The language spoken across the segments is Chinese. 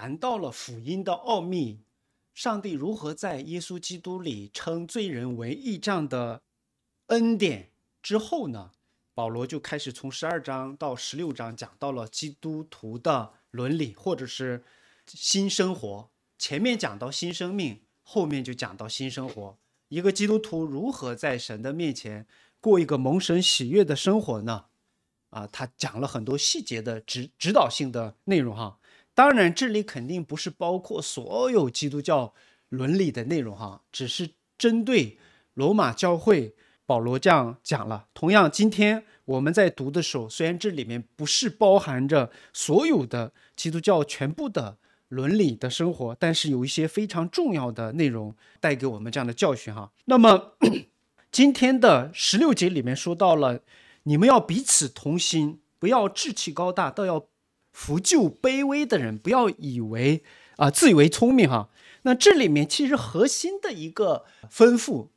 谈到了福音的奥秘，上帝如何在耶稣基督里称罪人为义这样的恩典之后呢？保罗就开始从十二章到十六章讲到了基督徒的伦理，或者是新生活。前面讲到新生命，后面就讲到新生活。一个基督徒如何在神的面前过一个蒙神喜悦的生活呢？啊，他讲了很多细节的指指导性的内容哈。当然，这里肯定不是包括所有基督教伦理的内容哈，只是针对罗马教会，保罗这样讲了。同样，今天我们在读的时候，虽然这里面不是包含着所有的基督教全部的伦理的生活，但是有一些非常重要的内容带给我们这样的教训哈。那么，今天的十六节里面说到了，你们要彼此同心，不要志气高大，倒要。扶救卑微的人，不要以为啊，自以为聪明哈。那这里面其实核心的一个吩咐，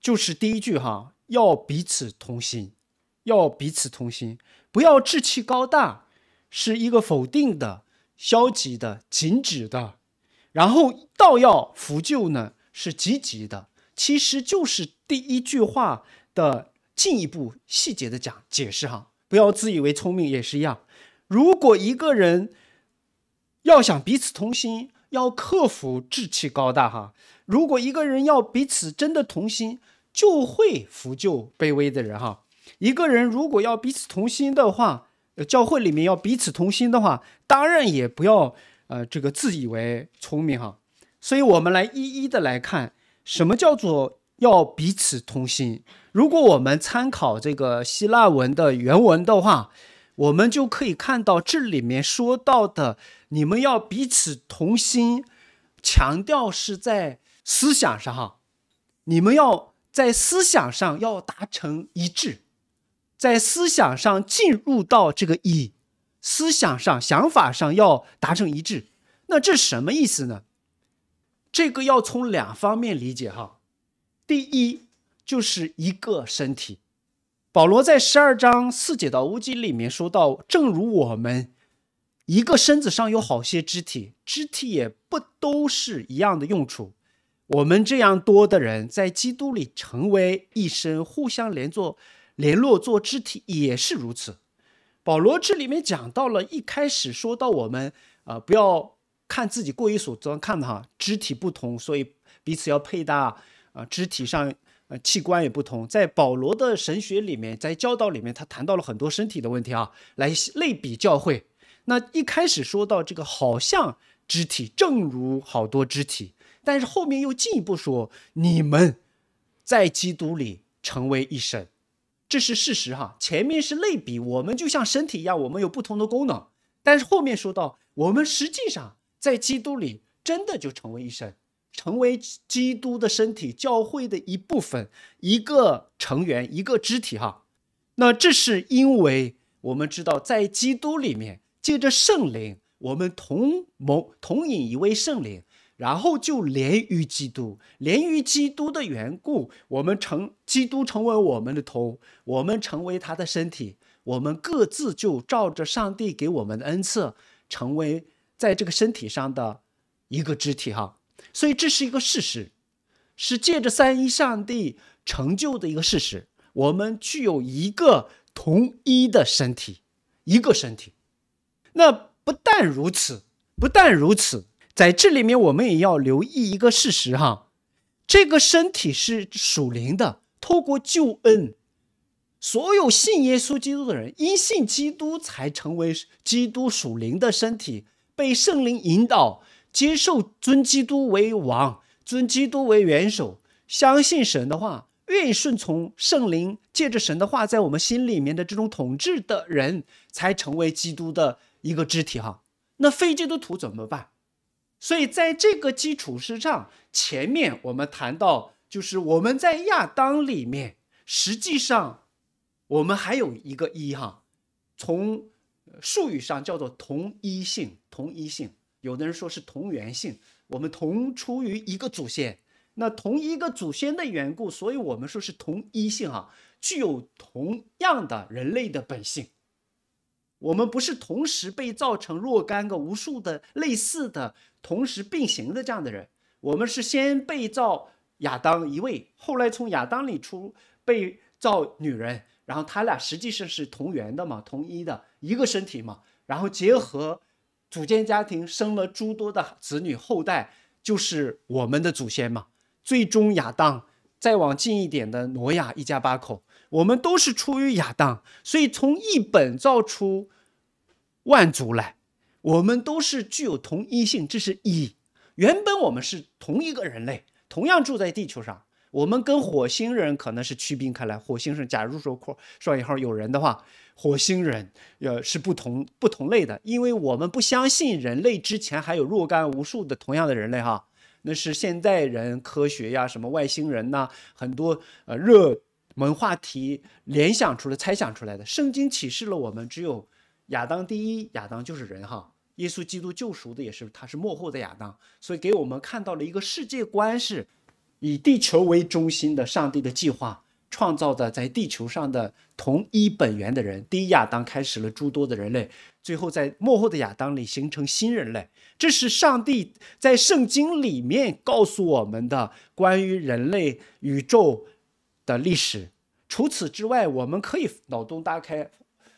就是第一句哈，要彼此同心，要彼此同心，不要志气高大，是一个否定的、消极的、禁止的。然后，倒要扶救呢，是积极的，其实就是第一句话的进一步细节的讲解释哈。不要自以为聪明也是一样。如果一个人要想彼此同心，要克服志气高大哈。如果一个人要彼此真的同心，就会扶救卑微的人哈。一个人如果要彼此同心的话，呃，教会里面要彼此同心的话，当然也不要呃这个自以为聪明哈。所以我们来一一的来看什么叫做要彼此同心。如果我们参考这个希腊文的原文的话。我们就可以看到，这里面说到的，你们要彼此同心，强调是在思想上哈，你们要在思想上要达成一致，在思想上进入到这个一，思想上想法上要达成一致，那这什么意思呢？这个要从两方面理解哈，第一就是一个身体。保罗在十二章四节的屋节里面说到：“正如我们一个身子上有好些肢体，肢体也不都是一样的用处。我们这样多的人在基督里成为一身，互相连作、联络做肢体也是如此。”保罗这里面讲到了一开始说到我们啊，不要看自己过于所尊看哈，肢体不同，所以彼此要配搭啊，肢体上。呃，器官也不同，在保罗的神学里面，在教导里面，他谈到了很多身体的问题啊，来类比教会。那一开始说到这个好像肢体，正如好多肢体，但是后面又进一步说，你们在基督里成为一神，这是事实哈。前面是类比，我们就像身体一样，我们有不同的功能，但是后面说到，我们实际上在基督里真的就成为一神。成为基督的身体、教会的一部分，一个成员、一个肢体哈。那这是因为我们知道，在基督里面，借着圣灵，我们同谋同饮一位圣灵，然后就连于基督。连于基督的缘故，我们成基督成为我们的头，我们成为他的身体，我们各自就照着上帝给我们的恩赐，成为在这个身体上的一个肢体哈。所以这是一个事实，是借着三一上帝成就的一个事实。我们具有一个同一的身体，一个身体。那不但如此，不但如此，在这里面我们也要留意一个事实哈，这个身体是属灵的。透过救恩，所有信耶稣基督的人，因信基督才成为基督属灵的身体，被圣灵引导。接受尊基督为王，尊基督为元首，相信神的话，愿意顺从圣灵，借着神的话在我们心里面的这种统治的人，才成为基督的一个肢体哈。那非基督徒怎么办？所以在这个基础之上，前面我们谈到，就是我们在亚当里面，实际上我们还有一个一哈，从术语上叫做同一性，同一性。有的人说是同源性，我们同出于一个祖先，那同一个祖先的缘故，所以我们说是同一性啊，具有同样的人类的本性。我们不是同时被造成若干个无数的类似的、同时并行的这样的人，我们是先被造亚当一位，后来从亚当里出被造女人，然后他俩实际上是同源的嘛，同一的一个身体嘛，然后结合。组建家庭，生了诸多的子女后代，就是我们的祖先嘛。最终亚当，再往近一点的挪亚一家八口，我们都是出于亚当，所以从一本造出万族来，我们都是具有同一性。这是一，原本我们是同一个人类，同样住在地球上。我们跟火星人可能是区分开来。火星人，假如说“括双引号”有人的话，火星人呃是不同不同类的，因为我们不相信人类之前还有若干无数的同样的人类哈。那是现代人科学呀，什么外星人呐，很多呃热门话题联想出来、猜想出来的。圣经启示了我们，只有亚当第一，亚当就是人哈。耶稣基督救赎的也是他，是幕后的亚当，所以给我们看到了一个世界观是。以地球为中心的上帝的计划创造的在地球上的同一本源的人，第一亚当开始了诸多的人类，最后在幕后的亚当里形成新人类。这是上帝在圣经里面告诉我们的关于人类宇宙的历史。除此之外，我们可以脑洞大开，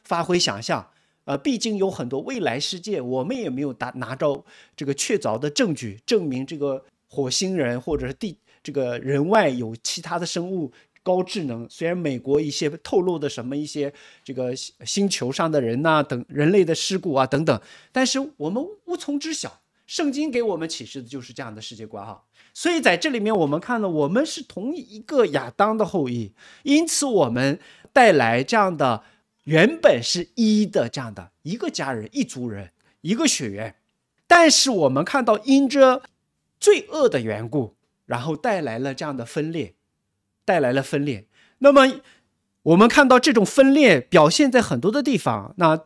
发挥想象。呃，毕竟有很多未来世界，我们也没有拿拿着这个确凿的证据证明这个火星人或者是地。这个人外有其他的生物，高智能。虽然美国一些透露的什么一些这个星球上的人呐等人类的事故啊等等，但是我们无从知晓。圣经给我们启示的就是这样的世界观哈。所以在这里面，我们看到我们是同一个亚当的后裔，因此我们带来这样的原本是一的这样的一个家人、一族人、一个血缘。但是我们看到因着罪恶的缘故。然后带来了这样的分裂，带来了分裂。那么我们看到这种分裂表现在很多的地方，那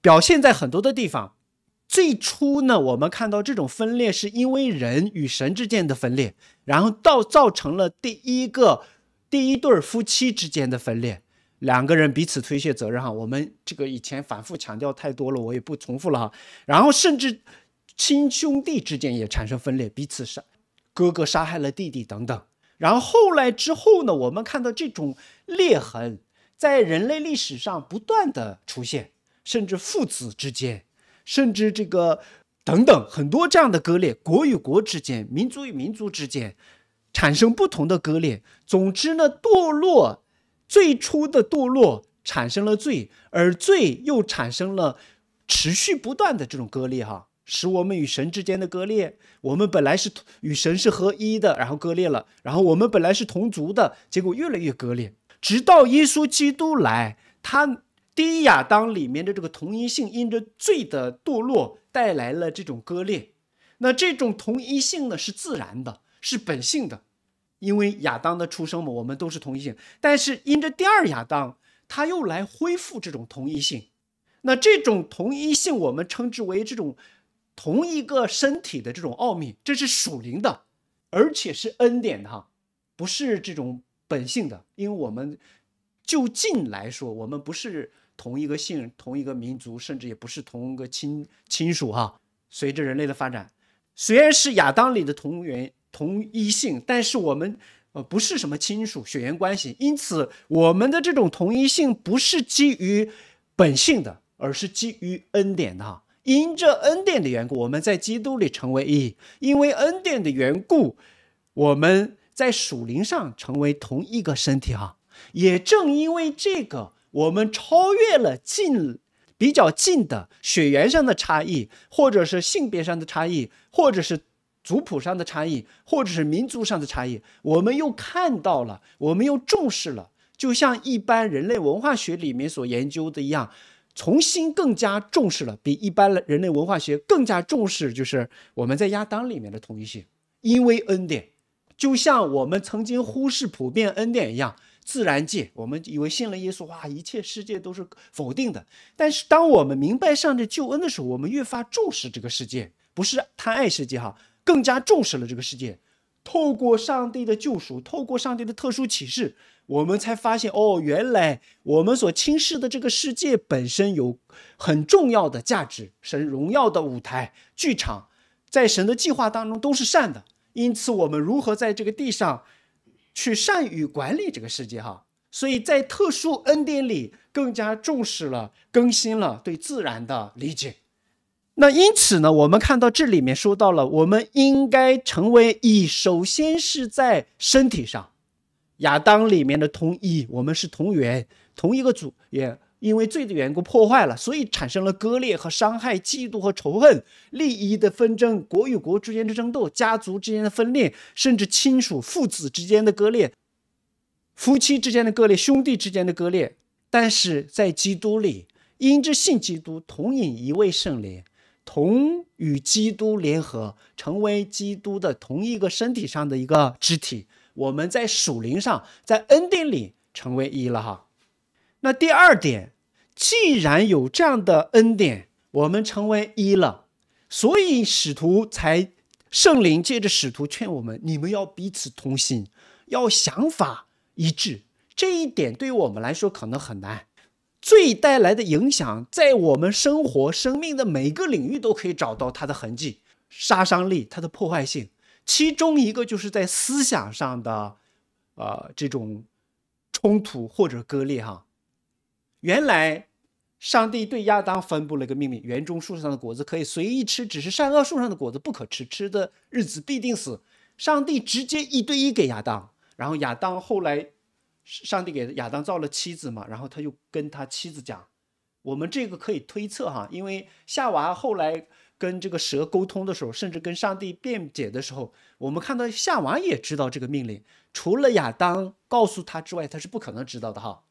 表现在很多的地方。最初呢，我们看到这种分裂是因为人与神之间的分裂，然后到造成了第一个第一对夫妻之间的分裂，两个人彼此推卸责任哈。我们这个以前反复强调太多了，我也不重复了哈。然后甚至亲兄弟之间也产生分裂，彼此伤哥哥杀害了弟弟，等等。然后后来之后呢，我们看到这种裂痕在人类历史上不断的出现，甚至父子之间，甚至这个等等，很多这样的割裂，国与国之间，民族与民族之间，产生不同的割裂。总之呢，堕落最初的堕落产生了罪，而罪又产生了持续不断的这种割裂，哈。使我们与神之间的割裂，我们本来是与神是合一的，然后割裂了，然后我们本来是同族的，结果越来越割裂，直到耶稣基督来，他第一亚当里面的这个同一性，因着罪的堕落带来了这种割裂。那这种同一性呢，是自然的，是本性的，因为亚当的出生嘛，我们都是同一性。但是因着第二亚当，他又来恢复这种同一性。那这种同一性，我们称之为这种。同一个身体的这种奥秘，这是属灵的，而且是恩典的哈，不是这种本性的。因为我们就近来说，我们不是同一个姓、同一个民族，甚至也不是同一个亲亲属哈。随着人类的发展，虽然是亚当里的同源、同一性，但是我们呃不是什么亲属、血缘关系，因此我们的这种同一性不是基于本性的，而是基于恩典的哈。因着恩典的缘故，我们在基督里成为一；因为恩典的缘故，我们在属灵上成为同一个身体。啊。也正因为这个，我们超越了近、比较近的血缘上的差异，或者是性别上的差异，或者是族谱上的差异，或者是民族上的差异。我们又看到了，我们又重视了，就像一般人类文化学里面所研究的一样。重新更加重视了，比一般的人类文化学更加重视，就是我们在亚当里面的统一性，因为恩典，就像我们曾经忽视普遍恩典一样，自然界我们以为信了耶稣，哇，一切世界都是否定的。但是当我们明白上帝救恩的时候，我们越发重视这个世界，不是贪爱世界哈，更加重视了这个世界，透过上帝的救赎，透过上帝的特殊启示。我们才发现哦，原来我们所轻视的这个世界本身有很重要的价值，神荣耀的舞台、剧场，在神的计划当中都是善的。因此，我们如何在这个地上去善于管理这个世界？哈，所以在特殊恩典里更加重视了、更新了对自然的理解。那因此呢，我们看到这里面说到了，我们应该成为以首先是在身体上。亚当里面的同一，我们是同源，同一个组，也因为罪的缘故破坏了，所以产生了割裂和伤害、嫉妒和仇恨、利益的纷争、国与国之间的争斗、家族之间的分裂，甚至亲属父子之间的割裂、夫妻之间的割裂、兄弟之间的割裂。但是在基督里，因之信基督，同饮一位圣灵，同与基督联合，成为基督的同一个身体上的一个肢体。我们在属灵上，在恩典里成为一了哈。那第二点，既然有这样的恩典，我们成为一了，所以使徒才圣灵借着使徒劝我们：你们要彼此同心，要想法一致。这一点对于我们来说可能很难。最带来的影响，在我们生活生命的每个领域都可以找到它的痕迹，杀伤力，它的破坏性。其中一个就是在思想上的，呃，这种冲突或者割裂哈。原来上帝对亚当分布了一个命令：园中树上的果子可以随意吃，只是善恶树上的果子不可吃，吃的日子必定死。上帝直接一对一给亚当。然后亚当后来，上帝给亚当造了妻子嘛，然后他就跟他妻子讲，我们这个可以推测哈，因为夏娃后来。跟这个蛇沟通的时候，甚至跟上帝辩解的时候，我们看到夏娃也知道这个命令，除了亚当告诉他之外，他是不可能知道的哈。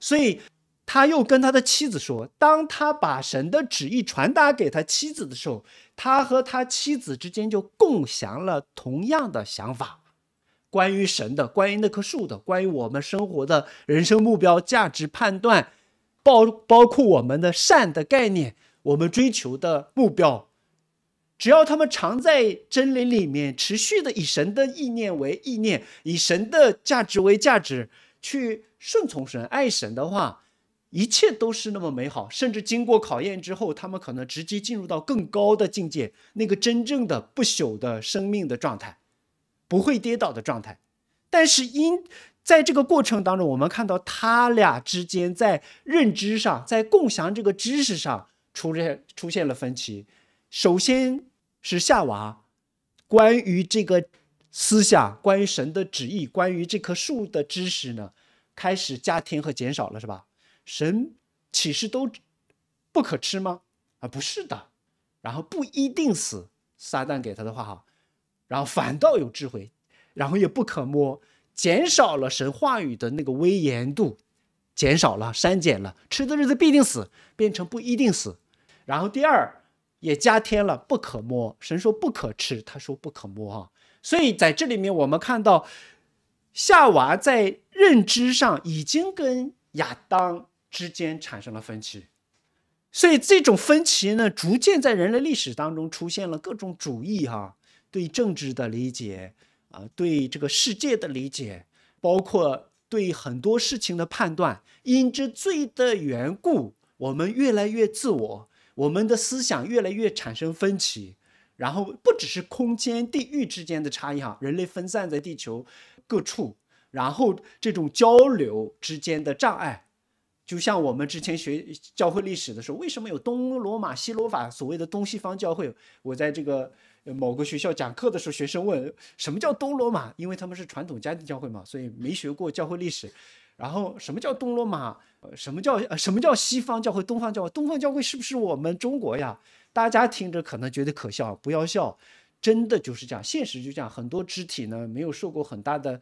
所以，他又跟他的妻子说，当他把神的旨意传达给他妻子的时候，他和他妻子之间就共享了同样的想法，关于神的，关于那棵树的，关于我们生活的人生目标、价值判断，包包括我们的善的概念，我们追求的目标。只要他们常在真理里面持续的以神的意念为意念，以神的价值为价值，去顺从神、爱神的话，一切都是那么美好。甚至经过考验之后，他们可能直接进入到更高的境界，那个真正的不朽的生命的状态，不会跌倒的状态。但是因在这个过程当中，我们看到他俩之间在认知上，在共享这个知识上出现出现了分歧。首先是夏娃，关于这个私下，关于神的旨意，关于这棵树的知识呢，开始加添和减少了，是吧？神岂是都不可吃吗？啊，不是的。然后不一定死。撒旦给他的话哈，然后反倒有智慧，然后也不可摸，减少了神话语的那个威严度，减少了删减了，吃的日子必定死，变成不一定死。然后第二。也加添了不可摸。神说不可吃，他说不可摸啊。所以在这里面，我们看到夏娃在认知上已经跟亚当之间产生了分歧。所以这种分歧呢，逐渐在人类历史当中出现了各种主义哈，对政治的理解啊，对这个世界的理解，包括对很多事情的判断。因之罪的缘故，我们越来越自我。我们的思想越来越产生分歧，然后不只是空间地域之间的差异哈，人类分散在地球各处，然后这种交流之间的障碍，就像我们之前学教会历史的时候，为什么有东罗马、西罗马，所谓的东西方教会？我在这个某个学校讲课的时候，学生问什么叫东罗马，因为他们是传统家庭教会嘛，所以没学过教会历史。然后什么叫东罗马？什么叫呃什么叫西方教会？东方教会？东方教会是不是我们中国呀？大家听着可能觉得可笑，不要笑，真的就是这样，现实就这样。很多肢体呢没有受过很大的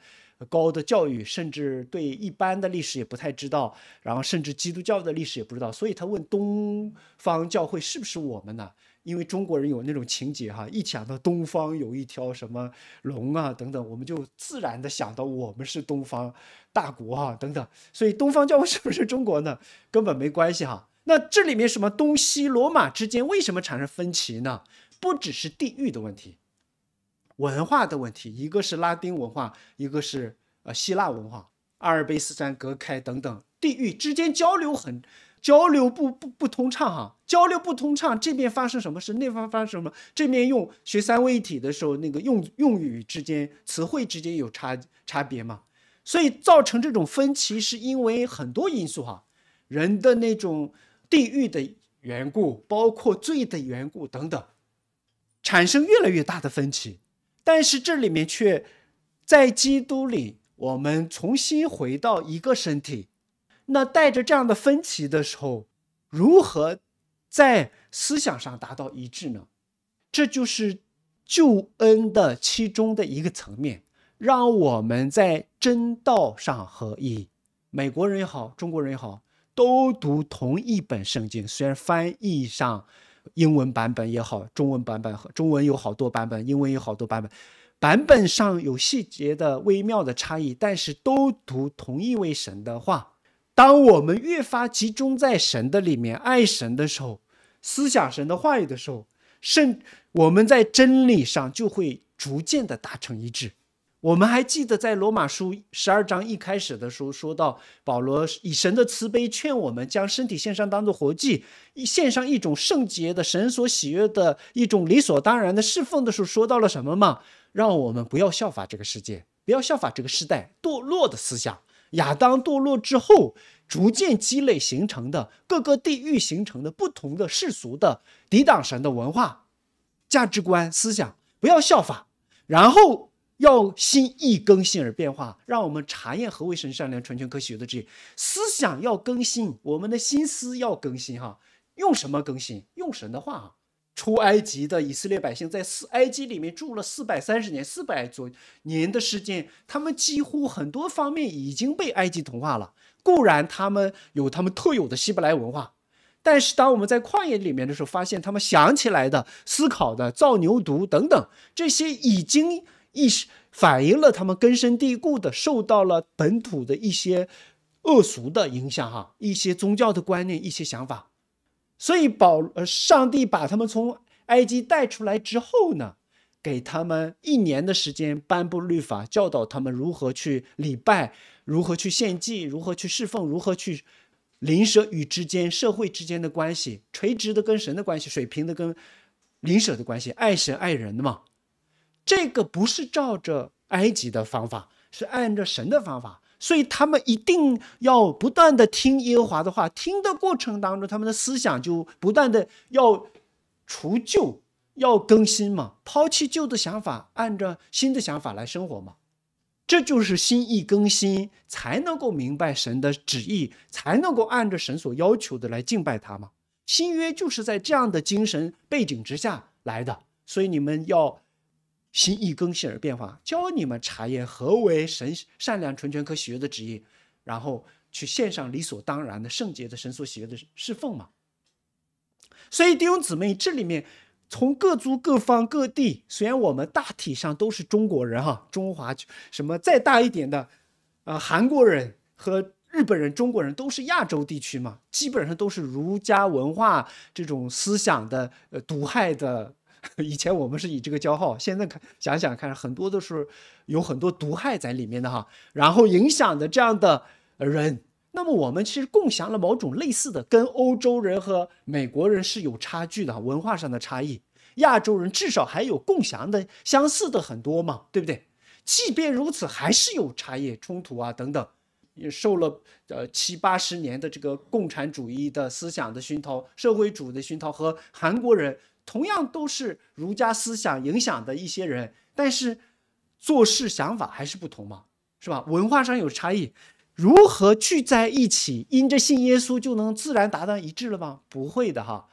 高的教育，甚至对一般的历史也不太知道，然后甚至基督教的历史也不知道，所以他问东方教会是不是我们呢？因为中国人有那种情节哈，一想到东方有一条什么龙啊等等，我们就自然的想到我们是东方大国哈等等。所以东方教会是不是中国呢？根本没关系哈。那这里面什么东西罗马之间为什么产生分歧呢？不只是地域的问题，文化的问题，一个是拉丁文化，一个是呃希腊文化，阿尔卑斯山隔开等等，地域之间交流很。交流不不不通畅哈，交流不通畅，这边发生什么事，那方发生什么？这边用学三位一体的时候，那个用用语之间、词汇之间有差差别吗？所以造成这种分歧，是因为很多因素哈，人的那种地域的缘故，包括罪的缘故等等，产生越来越大的分歧。但是这里面却在基督里，我们重新回到一个身体。那带着这样的分歧的时候，如何在思想上达到一致呢？这就是救恩的其中的一个层面，让我们在真道上合一。美国人也好，中国人也好，都读同一本圣经，虽然翻译上，英文版本也好，中文版本和中文有好多版本，英文有好多版本，版本上有细节的微妙的差异，但是都读同一位神的话。当我们越发集中在神的里面爱神的时候，思想神的话语的时候，甚我们在真理上就会逐渐的达成一致。我们还记得在罗马书十二章一开始的时候，说到保罗以神的慈悲劝我们，将身体献上当做活祭，献上一种圣洁的神所喜悦的一种理所当然的侍奉的时候，说到了什么吗？让我们不要效法这个世界，不要效法这个时代堕落的思想。亚当堕落之后，逐渐积累形成的各个地域形成的不同的世俗的抵挡神的文化、价值观、思想，不要效法，然后要心意更新而变化，让我们查验何为神善良、纯全、科学的这意。思想要更新，我们的心思要更新。哈，用什么更新？用神的话啊。出埃及的以色列百姓在四埃及里面住了四百三十年，四百左年的时间，他们几乎很多方面已经被埃及同化了。固然他们有他们特有的希伯来文化，但是当我们在旷野里面的时候，发现他们想起来的、思考的、造牛犊等等这些，已经一识反映了他们根深蒂固的受到了本土的一些恶俗的影响，哈，一些宗教的观念，一些想法。所以，保呃，上帝把他们从埃及带出来之后呢，给他们一年的时间颁布律法，教导他们如何去礼拜，如何去献祭，如何去侍奉，如何去灵蛇与之间社会之间的关系，垂直的跟神的关系，水平的跟灵舍的关系，爱神爱人的嘛。这个不是照着埃及的方法，是按照神的方法。所以他们一定要不断的听耶和华的话，听的过程当中，他们的思想就不断的要除旧，要更新嘛，抛弃旧的想法，按照新的想法来生活嘛。这就是心意更新，才能够明白神的旨意，才能够按着神所要求的来敬拜他嘛。新约就是在这样的精神背景之下来的，所以你们要。心一更新而变化，教你们查验何为神善良纯全可喜悦的旨意，然后去献上理所当然的圣洁的神所喜悦的侍奉嘛。所以弟兄姊妹，这里面从各族各方各地，虽然我们大体上都是中国人哈，中华什么再大一点的，呃，韩国人和日本人、中国人都是亚洲地区嘛，基本上都是儒家文化这种思想的呃毒害的。以前我们是以这个骄傲，现在看想想看，很多都是有很多毒害在里面的哈，然后影响的这样的人。那么我们其实共享了某种类似的，跟欧洲人和美国人是有差距的，文化上的差异。亚洲人至少还有共享的、相似的很多嘛，对不对？即便如此，还是有差异、冲突啊等等。也受了呃七八十年的这个共产主义的思想的熏陶、社会主义的熏陶和韩国人。同样都是儒家思想影响的一些人，但是做事想法还是不同嘛，是吧？文化上有差异，如何聚在一起？因着信耶稣就能自然达到一致了吗？不会的哈。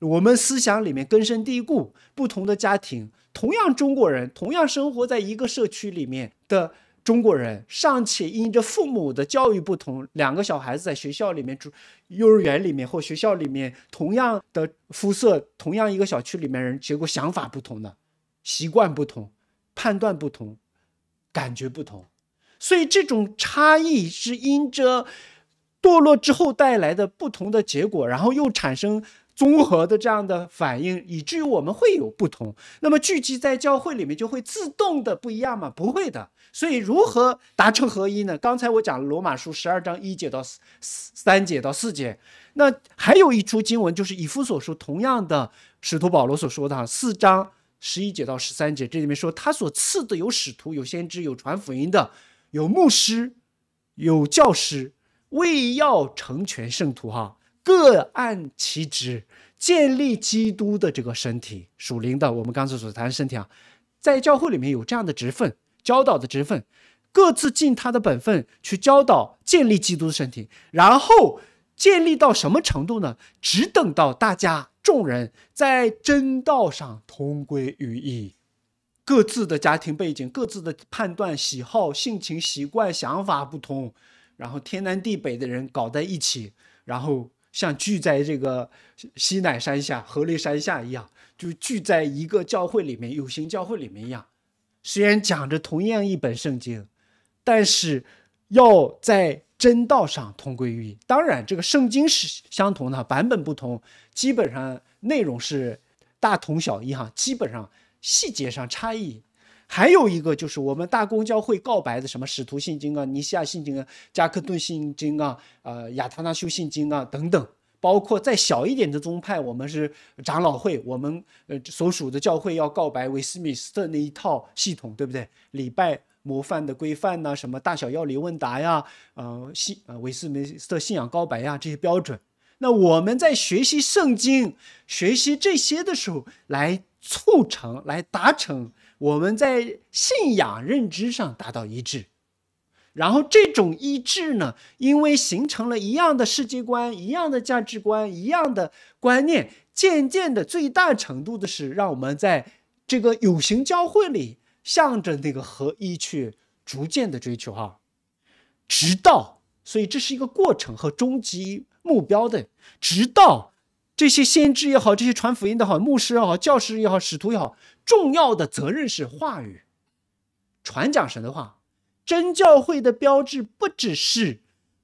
我们思想里面根深蒂固，不同的家庭，同样中国人，同样生活在一个社区里面的。中国人尚且因着父母的教育不同，两个小孩子在学校里面、幼儿园里面或学校里面，同样的肤色，同样一个小区里面人，结果想法不同的，习惯不同，判断不同，感觉不同。所以这种差异是因着堕落之后带来的不同的结果，然后又产生。综合的这样的反应，以至于我们会有不同。那么聚集在教会里面就会自动的不一样吗？不会的。所以如何达成合一呢？刚才我讲罗马书十二章一节到三节到四节，那还有一出经文就是以弗所书同样的使徒保罗所说的哈，四章十一节到十三节，这里面说他所赐的有使徒，有先知，有传福音的，有牧师，有教师，为要成全圣徒哈。各按其职，建立基督的这个身体属灵的。我们刚才所谈的身体啊，在教会里面有这样的职分，教导的职分，各自尽他的本分去教导建立基督的身体。然后建立到什么程度呢？只等到大家众人在真道上同归于一。各自的家庭背景、各自的判断、喜好、性情、习惯、想法不同，然后天南地北的人搞在一起，然后。像聚在这个西乃山下、河内山下一样，就聚在一个教会里面，有形教会里面一样。虽然讲着同样一本圣经，但是要在真道上同归于一。当然，这个圣经是相同的版本不同，基本上内容是大同小异哈。基本上细节上差异。还有一个就是我们大公教会告白的什么使徒信经啊、尼西亚信经啊、加克顿信经啊、呃亚特那修信经啊等等，包括再小一点的宗派，我们是长老会，我们呃所属的教会要告白威斯敏斯特那一套系统，对不对？礼拜模范的规范呐，什么大小要理问答呀，呃信呃威斯敏斯特信仰告白呀这些标准。那我们在学习圣经、学习这些的时候，来促成、来达成。我们在信仰认知上达到一致，然后这种一致呢，因为形成了一样的世界观、一样的价值观、一样的观念，渐渐的，最大程度的是让我们在这个有形教会里，向着那个合一去逐渐的追求哈，直到，所以这是一个过程和终极目标的，直到这些先知也好，这些传福音的好牧师也好、教师也好、使徒也好。重要的责任是话语，传讲神的话。真教会的标志不只是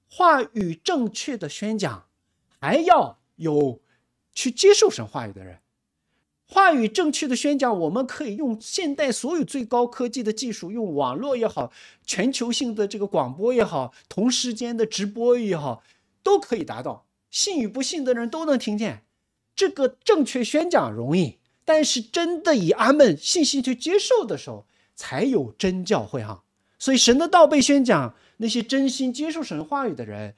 话语正确的宣讲，还要有去接受神话语的人。话语正确的宣讲，我们可以用现代所有最高科技的技术，用网络也好，全球性的这个广播也好，同时间的直播也好，都可以达到。信与不信的人都能听见。这个正确宣讲容易。但是，真的以阿门信心去接受的时候，才有真教会哈。所以，神的道被宣讲，那些真心接受神话语的人，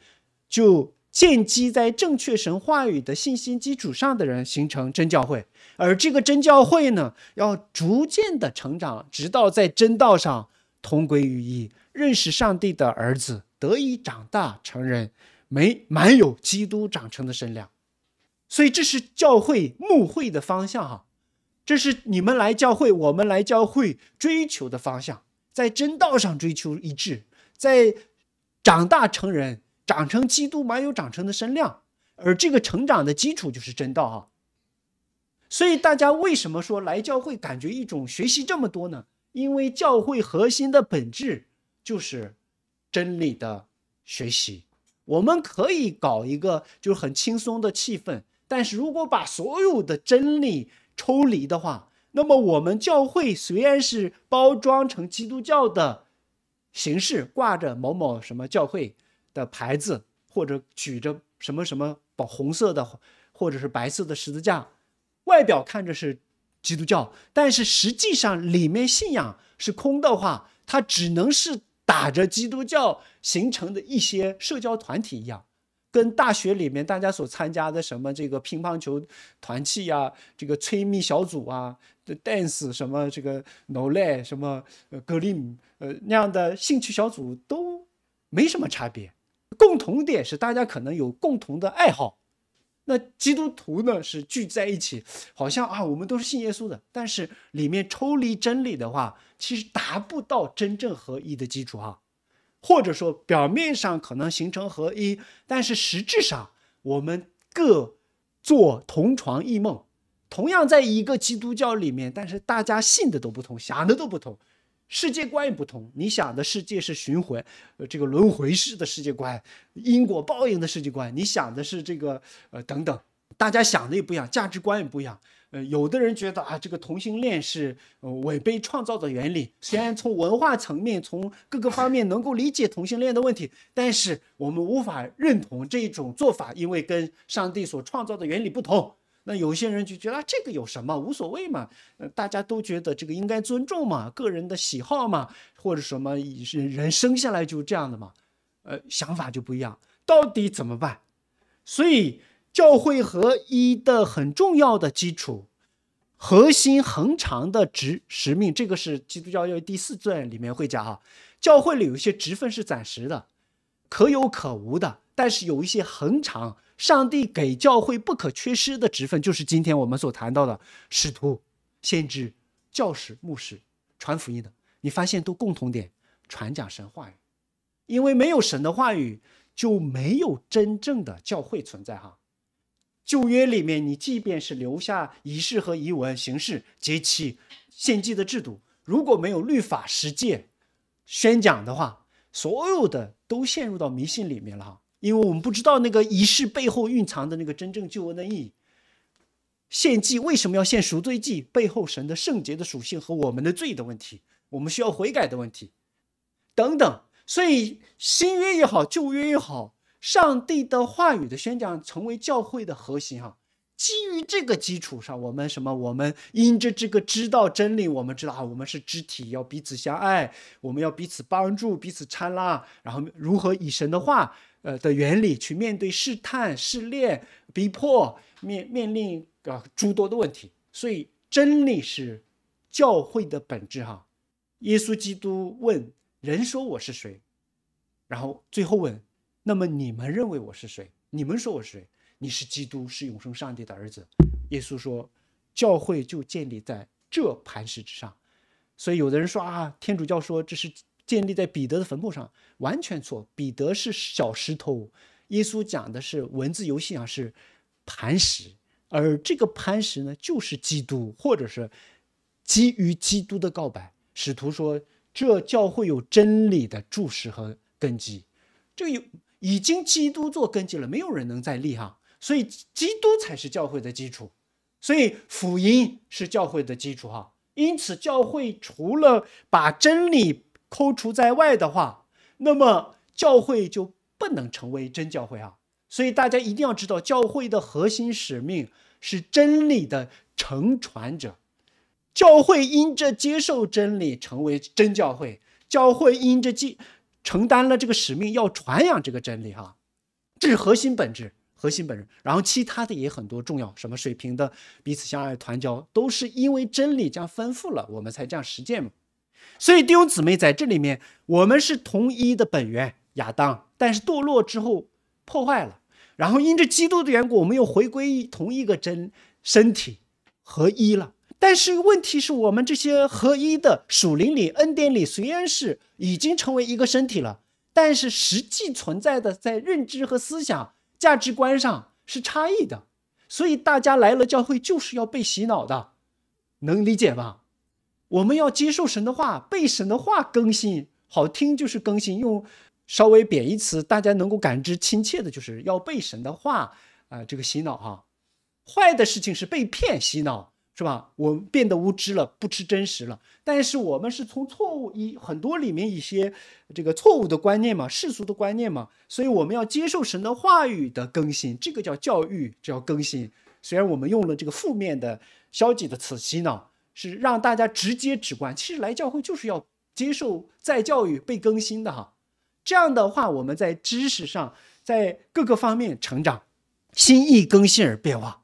就建基在正确神话语的信心基础上的人，形成真教会。而这个真教会呢，要逐渐的成长，直到在真道上同归于一，认识上帝的儿子，得以长大成人，没满有基督长成的身量。所以，这是教会牧会的方向哈。这是你们来教会，我们来教会追求的方向，在真道上追求一致，在长大成人、长成基督、满有长成的身量，而这个成长的基础就是真道啊。所以大家为什么说来教会感觉一种学习这么多呢？因为教会核心的本质就是真理的学习。我们可以搞一个就是很轻松的气氛，但是如果把所有的真理，抽离的话，那么我们教会虽然是包装成基督教的形式，挂着某某什么教会的牌子，或者举着什么什么宝红色的或者是白色的十字架，外表看着是基督教，但是实际上里面信仰是空的话，它只能是打着基督教形成的一些社交团体一样。跟大学里面大家所参加的什么这个乒乓球团契呀，这个催眠小组啊，dance 什么这个 no l e 什么呃 i m 呃那样的兴趣小组都没什么差别。共同点是大家可能有共同的爱好。那基督徒呢是聚在一起，好像啊我们都是信耶稣的，但是里面抽离真理的话，其实达不到真正合一的基础哈。或者说，表面上可能形成合一，但是实质上，我们各做同床异梦。同样，在一个基督教里面，但是大家信的都不同，想的都不同，世界观也不同。你想的世界是循环，呃，这个轮回式的世界观，因果报应的世界观。你想的是这个，呃，等等。大家想的也不一样，价值观也不一样。呃，有的人觉得啊，这个同性恋是违背创造的原理。虽然从文化层面、从各个方面能够理解同性恋的问题，但是我们无法认同这一种做法，因为跟上帝所创造的原理不同。那有些人就觉得啊，这个有什么无所谓嘛？大家都觉得这个应该尊重嘛，个人的喜好嘛，或者什么也是人生下来就这样的嘛？呃，想法就不一样。到底怎么办？所以。教会合一的很重要的基础，核心恒长的职使命，这个是《基督教要第四卷里面会讲哈。教会里有一些职分是暂时的，可有可无的；但是有一些恒长，上帝给教会不可缺失的职分，就是今天我们所谈到的使徒、先知、教师、牧师、传福音的。你发现都共同点，传讲神话语，因为没有神的话语，就没有真正的教会存在哈。旧约里面，你即便是留下仪式和遗文形式、节期、献祭的制度，如果没有律法、实践宣讲的话，所有的都陷入到迷信里面了。因为我们不知道那个仪式背后蕴藏的那个真正旧恩的意义。献祭为什么要献赎罪祭？背后神的圣洁的属性和我们的罪的问题，我们需要悔改的问题，等等。所以新约也好，旧约也好。上帝的话语的宣讲成为教会的核心哈。基于这个基础上，我们什么？我们因着这个知道真理，我们知道啊，我们是肢体，要彼此相爱，我们要彼此帮助，彼此搀拉。然后如何以神的话呃的原理去面对试探、试炼、逼迫，面面临呃诸多的问题。所以真理是教会的本质哈。耶稣基督问人说：“我是谁？”然后最后问。那么你们认为我是谁？你们说我是谁？你是基督，是永生上帝的儿子。耶稣说，教会就建立在这磐石之上。所以有的人说啊，天主教说这是建立在彼得的坟墓上，完全错。彼得是小石头，耶稣讲的是文字游戏啊，是磐石，而这个磐石呢，就是基督，或者是基于基督的告白。使徒说，这教会有真理的注释和根基。这有。已经基督做根基了，没有人能再立哈，所以基督才是教会的基础，所以福音是教会的基础哈。因此，教会除了把真理扣除在外的话，那么教会就不能成为真教会啊。所以大家一定要知道，教会的核心使命是真理的承传者，教会因着接受真理成为真教会，教会因着记。承担了这个使命，要传扬这个真理哈，这是核心本质，核心本质。然后其他的也很多重要，什么水平的彼此相爱团交，都是因为真理这样丰富了，我们才这样实践嘛。所以弟兄姊妹在这里面，我们是同一的本源亚当，但是堕落之后破坏了，然后因着基督的缘故，我们又回归同一个真身体合一了。但是问题是我们这些合一的属灵里恩典里，虽然是已经成为一个身体了，但是实际存在的在认知和思想价值观上是差异的。所以大家来了教会就是要被洗脑的，能理解吧？我们要接受神的话，被神的话更新。好听就是更新，用稍微贬义词，大家能够感知亲切的就是要被神的话啊，这个洗脑哈。坏的事情是被骗洗脑。是吧？我们变得无知了，不吃真实了。但是我们是从错误一很多里面一些这个错误的观念嘛，世俗的观念嘛，所以我们要接受神的话语的更新，这个叫教育，叫更新。虽然我们用了这个负面的、消极的词洗脑，是让大家直接直观。其实来教会就是要接受在教育、被更新的哈。这样的话，我们在知识上，在各个方面成长，心意更新而变化。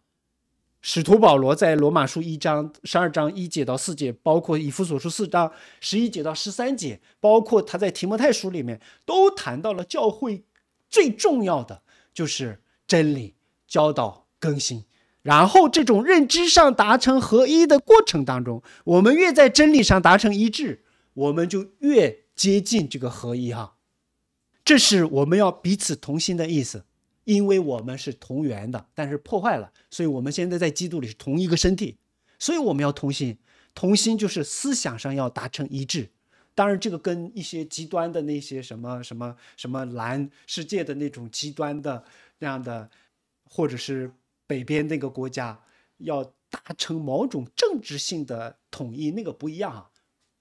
使徒保罗在罗马书一章十二章一节到四节，包括以弗所书四章十一节到十三节，包括他在提摩太书里面，都谈到了教会最重要的就是真理教导更新。然后这种认知上达成合一的过程当中，我们越在真理上达成一致，我们就越接近这个合一哈。这是我们要彼此同心的意思。因为我们是同源的，但是破坏了，所以我们现在在基督里是同一个身体，所以我们要同心。同心就是思想上要达成一致。当然，这个跟一些极端的那些什么什么什么蓝世界的那种极端的那样的，或者是北边那个国家要达成某种政治性的统一，那个不一样啊。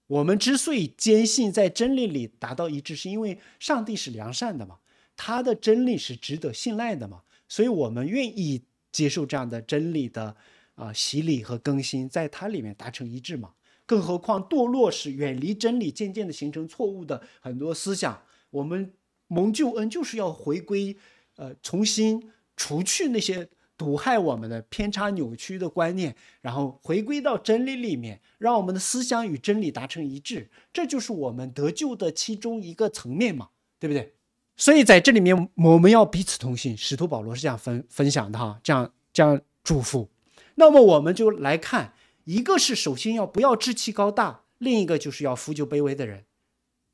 我们之所以坚信在真理里达到一致，是因为上帝是良善的嘛。它的真理是值得信赖的嘛，所以我们愿意接受这样的真理的啊洗礼和更新，在它里面达成一致嘛。更何况堕落是远离真理，渐渐的形成错误的很多思想。我们蒙救恩就是要回归，呃，重新除去那些毒害我们的偏差扭曲的观念，然后回归到真理里面，让我们的思想与真理达成一致，这就是我们得救的其中一个层面嘛，对不对？所以在这里面，我们要彼此同心。使徒保罗是这样分分享的哈，这样这样嘱咐。那么我们就来看，一个是首先要不要志气高大，另一个就是要服救卑微的人，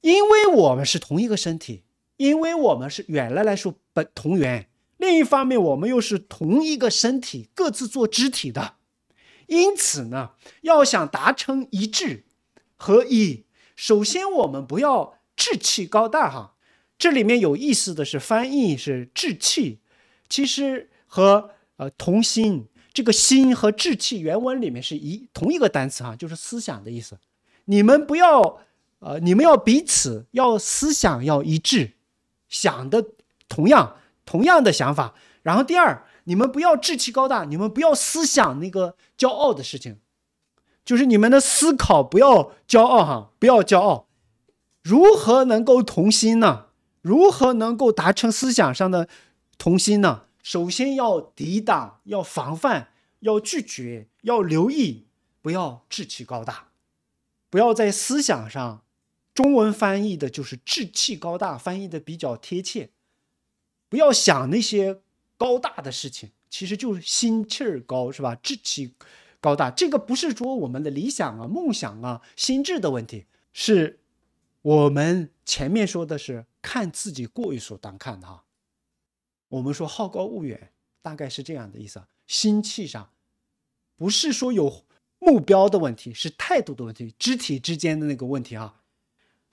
因为我们是同一个身体，因为我们是远来来说本同源。另一方面，我们又是同一个身体，各自做肢体的。因此呢，要想达成一致和一，首先我们不要志气高大哈。这里面有意思的是，翻译是志气，其实和呃同心这个心和志气原文里面是一同一个单词哈，就是思想的意思。你们不要呃，你们要彼此要思想要一致，想的同样同样的想法。然后第二，你们不要志气高大，你们不要思想那个骄傲的事情，就是你们的思考不要骄傲哈，不要骄傲。如何能够同心呢？如何能够达成思想上的同心呢？首先要抵挡，要防范，要拒绝，要留意，不要志气高大，不要在思想上，中文翻译的就是志气高大，翻译的比较贴切。不要想那些高大的事情，其实就是心气儿高，是吧？志气高大，这个不是说我们的理想啊、梦想啊、心智的问题，是我们。前面说的是看自己过于所当看的哈，我们说好高骛远大概是这样的意思，心气上不是说有目标的问题，是态度的问题，肢体之间的那个问题啊。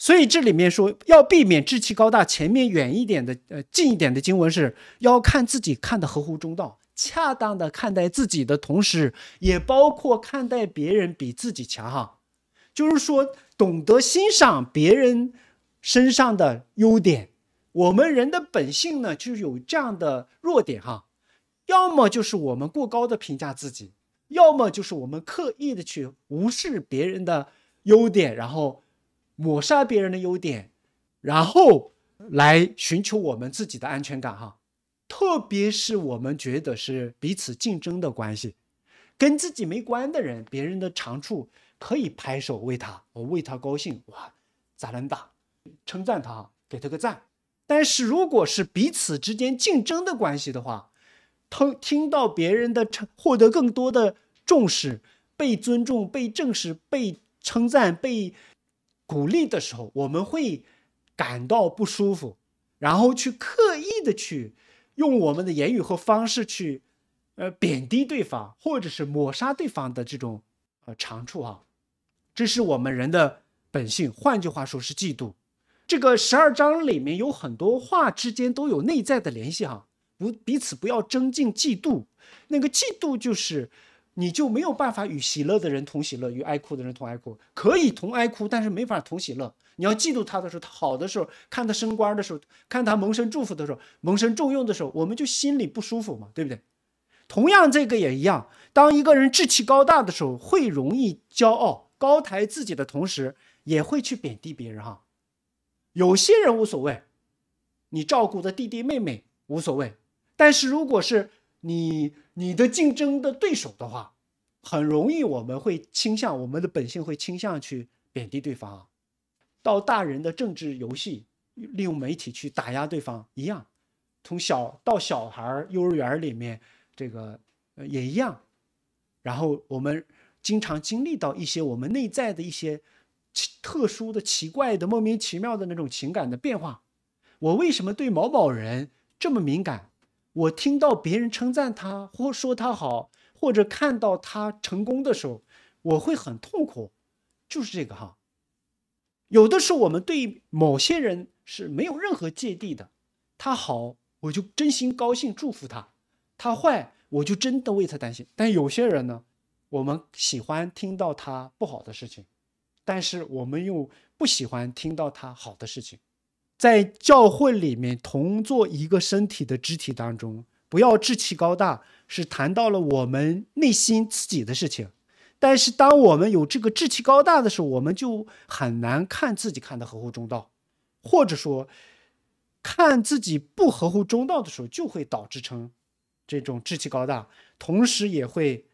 所以这里面说要避免志气高大。前面远一点的呃近一点的经文是要看自己看的合乎中道，恰当的看待自己的同时，也包括看待别人比自己强哈，就是说懂得欣赏别人。身上的优点，我们人的本性呢，就有这样的弱点哈。要么就是我们过高的评价自己，要么就是我们刻意的去无视别人的优点，然后抹杀别人的优点，然后来寻求我们自己的安全感哈。特别是我们觉得是彼此竞争的关系，跟自己没关的人，别人的长处可以拍手为他，我为他高兴哇，咋能打？称赞他，给他个赞。但是，如果是彼此之间竞争的关系的话，偷，听到别人的称，获得更多的重视、被尊重、被正视、被称赞、被鼓励的时候，我们会感到不舒服，然后去刻意的去用我们的言语和方式去，呃，贬低对方，或者是抹杀对方的这种呃长处啊。这是我们人的本性，换句话说，是嫉妒。这个十二章里面有很多话之间都有内在的联系哈，不彼此不要争竞嫉妒，那个嫉妒就是你就没有办法与喜乐的人同喜乐，与哀哭的人同哀哭，可以同哀哭，但是没法同喜乐。你要嫉妒他的时候，他好的时候，看他升官的时候，看他蒙生祝福的时候，蒙生重用的时候，我们就心里不舒服嘛，对不对？同样这个也一样，当一个人志气高大的时候，会容易骄傲，高抬自己的同时，也会去贬低别人哈。有些人无所谓，你照顾的弟弟妹妹无所谓，但是如果是你你的竞争的对手的话，很容易我们会倾向我们的本性会倾向去贬低对方，啊。到大人的政治游戏，利用媒体去打压对方一样，从小到小孩儿幼儿园里面这个也一样，然后我们经常经历到一些我们内在的一些。奇特殊的、奇怪的、莫名其妙的那种情感的变化，我为什么对某某人这么敏感？我听到别人称赞他或说他好，或者看到他成功的时候，我会很痛苦，就是这个哈。有的时候我们对某些人是没有任何芥蒂的，他好我就真心高兴祝福他，他坏我就真的为他担心。但有些人呢，我们喜欢听到他不好的事情。但是我们又不喜欢听到他好的事情，在教会里面同做一个身体的肢体当中，不要志气高大，是谈到了我们内心自己的事情。但是当我们有这个志气高大的时候，我们就很难看自己看的合乎中道，或者说看自己不合乎中道的时候，就会导致成这种志气高大，同时也会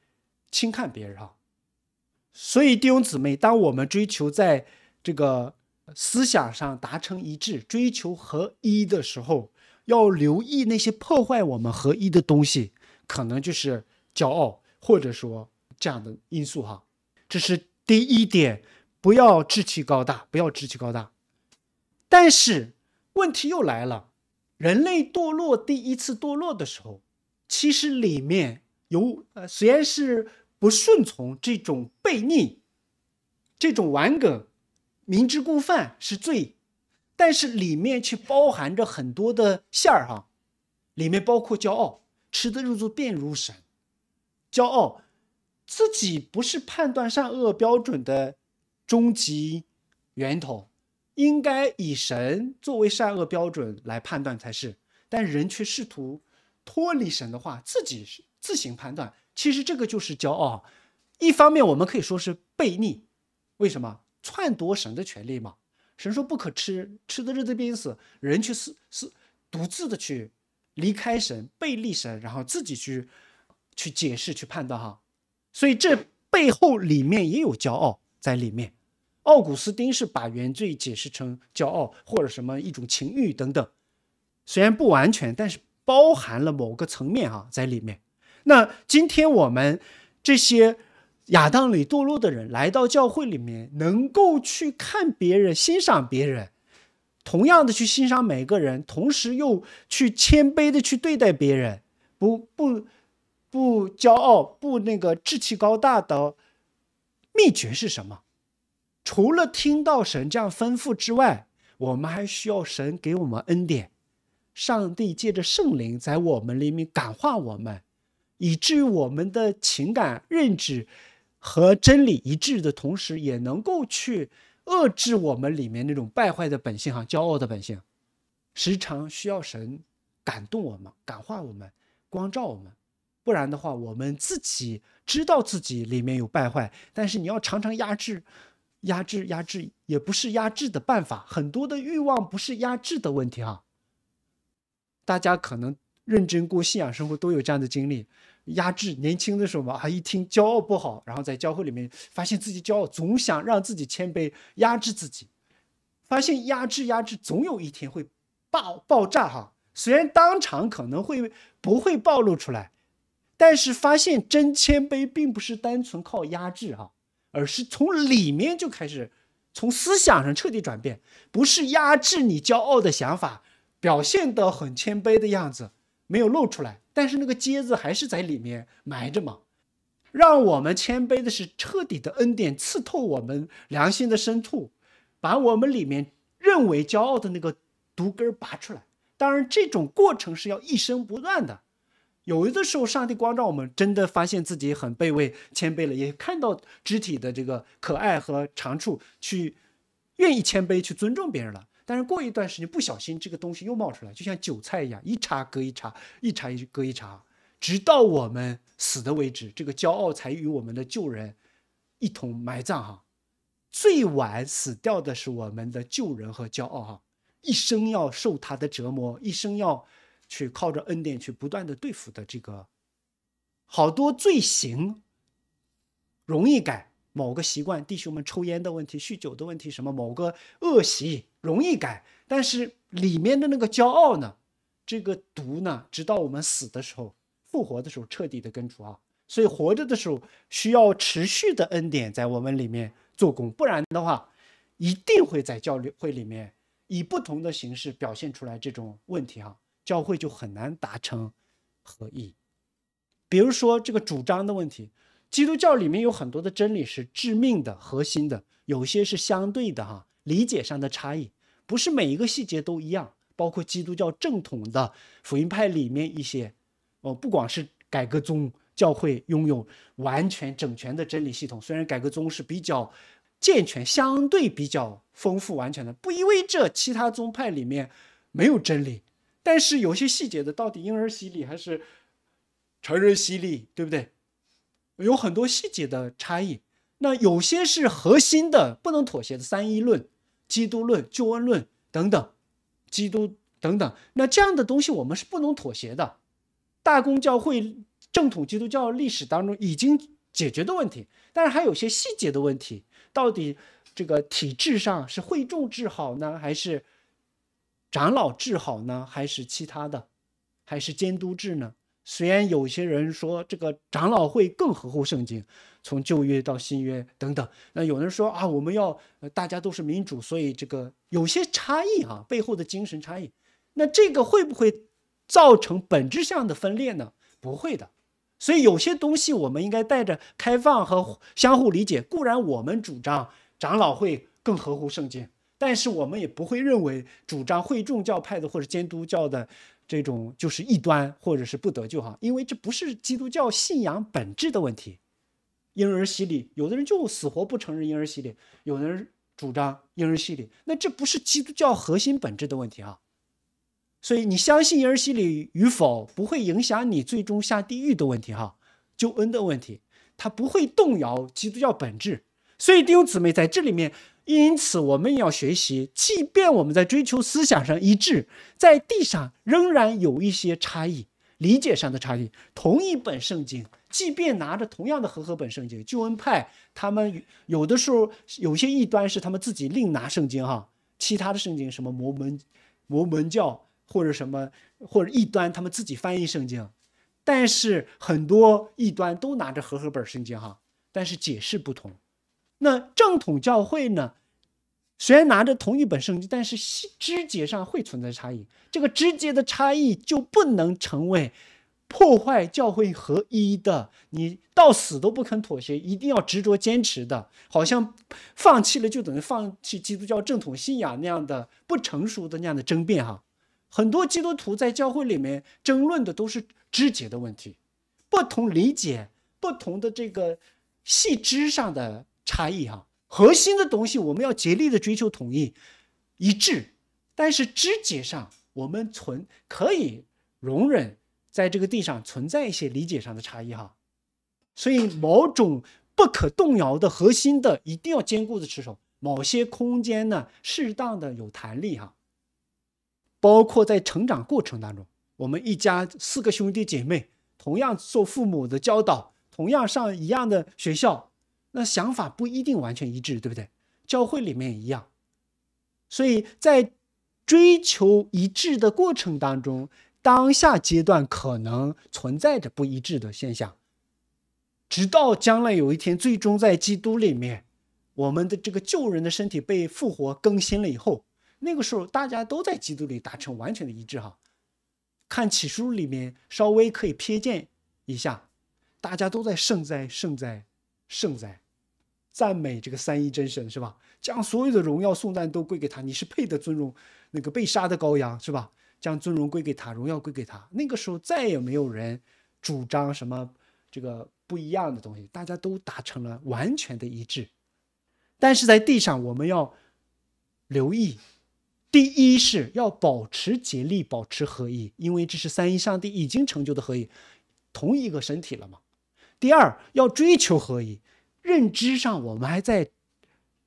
轻看别人啊。所以弟兄姊妹，当我们追求在这个思想上达成一致、追求合一的时候，要留意那些破坏我们合一的东西，可能就是骄傲，或者说这样的因素哈。这是第一点，不要志气高大，不要志气高大。但是问题又来了，人类堕落第一次堕落的时候，其实里面有呃，虽然是。不顺从这种悖逆，这种顽梗，明知故犯是罪，但是里面却包含着很多的馅儿哈，里面包括骄傲，吃的入肚便如神，骄傲，自己不是判断善恶标准的终极源头，应该以神作为善恶标准来判断才是，但人却试图脱离神的话，自己自行判断。其实这个就是骄傲。一方面，我们可以说是悖逆，为什么篡夺神的权利嘛？神说不可吃，吃的日子必死。人却是是独自的去离开神，背离神，然后自己去去解释、去判断哈。所以这背后里面也有骄傲在里面。奥古斯丁是把原罪解释成骄傲或者什么一种情欲等等，虽然不完全，但是包含了某个层面哈在里面。那今天我们这些亚当里堕落的人来到教会里面，能够去看别人、欣赏别人，同样的去欣赏每个人，同时又去谦卑的去对待别人，不不不骄傲、不那个志气高大的秘诀是什么？除了听到神这样吩咐之外，我们还需要神给我们恩典，上帝借着圣灵在我们里面感化我们。以至于我们的情感、认知和真理一致的同时，也能够去遏制我们里面那种败坏的本性，哈，骄傲的本性。时常需要神感动我们、感化我们、光照我们，不然的话，我们自己知道自己里面有败坏，但是你要常常压制、压制、压制，也不是压制的办法。很多的欲望不是压制的问题，哈。大家可能。认真过信仰生活都有这样的经历，压制年轻的时候嘛，还一听骄傲不好，然后在教会里面发现自己骄傲，总想让自己谦卑，压制自己，发现压制压制，总有一天会爆爆炸哈。虽然当场可能会不会暴露出来，但是发现真谦卑并不是单纯靠压制哈，而是从里面就开始，从思想上彻底转变，不是压制你骄傲的想法，表现得很谦卑的样子。没有露出来，但是那个疖子还是在里面埋着嘛。让我们谦卑的是彻底的恩典刺透我们良心的深处，把我们里面认为骄傲的那个毒根儿拔出来。当然，这种过程是要一生不断的。有的时候，上帝光照我们，真的发现自己很卑微、谦卑了，也看到肢体的这个可爱和长处，去愿意谦卑，去尊重别人了。但是过一段时间，不小心这个东西又冒出来，就像韭菜一样，一茬割一茬，一茬一割一茬，直到我们死的为止，这个骄傲才与我们的旧人一同埋葬哈。最晚死掉的是我们的旧人和骄傲哈，一生要受他的折磨，一生要去靠着恩典去不断的对付的这个好多罪行容易改，某个习惯，弟兄们抽烟的问题、酗酒的问题，什么某个恶习。容易改，但是里面的那个骄傲呢？这个毒呢？直到我们死的时候、复活的时候，彻底的根除啊！所以活着的时候需要持续的恩典在我们里面做工，不然的话，一定会在教会里面以不同的形式表现出来这种问题哈。教会就很难达成合一。比如说这个主张的问题，基督教里面有很多的真理是致命的核心的，有些是相对的哈，理解上的差异。不是每一个细节都一样，包括基督教正统的福音派里面一些，哦，不光是改革宗教会拥有完全整全的真理系统，虽然改革宗是比较健全、相对比较丰富、完全的，不意味着其他宗派里面没有真理，但是有些细节的，到底婴儿洗礼还是成人洗礼，对不对？有很多细节的差异。那有些是核心的、不能妥协的三一论。基督论、救恩论等等，基督等等，那这样的东西我们是不能妥协的。大公教会正统基督教历史当中已经解决的问题，但是还有些细节的问题，到底这个体制上是会众制好呢，还是长老制好呢，还是其他的，还是监督制呢？虽然有些人说这个长老会更合乎圣经，从旧约到新约等等，那有人说啊，我们要大家都是民主，所以这个有些差异啊，背后的精神差异，那这个会不会造成本质上的分裂呢？不会的。所以有些东西我们应该带着开放和相互理解。固然我们主张长老会更合乎圣经，但是我们也不会认为主张会众教派的或者监督教的。这种就是异端或者是不得救哈，因为这不是基督教信仰本质的问题。婴儿洗礼，有的人就死活不承认婴儿洗礼，有的人主张婴儿洗礼，那这不是基督教核心本质的问题哈。所以你相信婴儿洗礼与否，不会影响你最终下地狱的问题哈，救恩的问题，它不会动摇基督教本质。所以弟兄姊妹在这里面。因此，我们要学习，即便我们在追求思想上一致，在地上仍然有一些差异，理解上的差异。同一本圣经，即便拿着同样的和合本圣经，救恩派他们有的时候有些异端是他们自己另拿圣经哈，其他的圣经什么摩门，摩门教或者什么或者异端，他们自己翻译圣经，但是很多异端都拿着和合本圣经哈，但是解释不同。那正统教会呢？虽然拿着同一本圣经，但是细枝节上会存在差异。这个枝节的差异就不能成为破坏教会合一的。你到死都不肯妥协，一定要执着坚持的，好像放弃了就等于放弃基督教正统信仰那样的不成熟的那样的争辩哈。很多基督徒在教会里面争论的都是枝节的问题，不同理解、不同的这个细枝上的。差异哈，核心的东西我们要竭力的追求统一、一致，但是肢节上我们存可以容忍，在这个地上存在一些理解上的差异哈。所以，某种不可动摇的核心的一定要坚固的持守，某些空间呢适当的有弹力哈。包括在成长过程当中，我们一家四个兄弟姐妹同样受父母的教导，同样上一样的学校。那想法不一定完全一致，对不对？教会里面也一样，所以在追求一致的过程当中，当下阶段可能存在着不一致的现象。直到将来有一天，最终在基督里面，我们的这个旧人的身体被复活、更新了以后，那个时候大家都在基督里达成完全的一致哈。看启书里面稍微可以瞥见一下，大家都在胜哉、胜哉、胜哉。赞美这个三一真神是吧？将所有的荣耀、颂赞都归给他，你是配得尊荣，那个被杀的羔羊是吧？将尊荣归给他，荣耀归给他。那个时候再也没有人主张什么这个不一样的东西，大家都达成了完全的一致。但是在地上，我们要留意：第一是要保持竭力，保持合一，因为这是三一上帝已经成就的合一，同一个身体了嘛。第二要追求合一。认知上，我们还在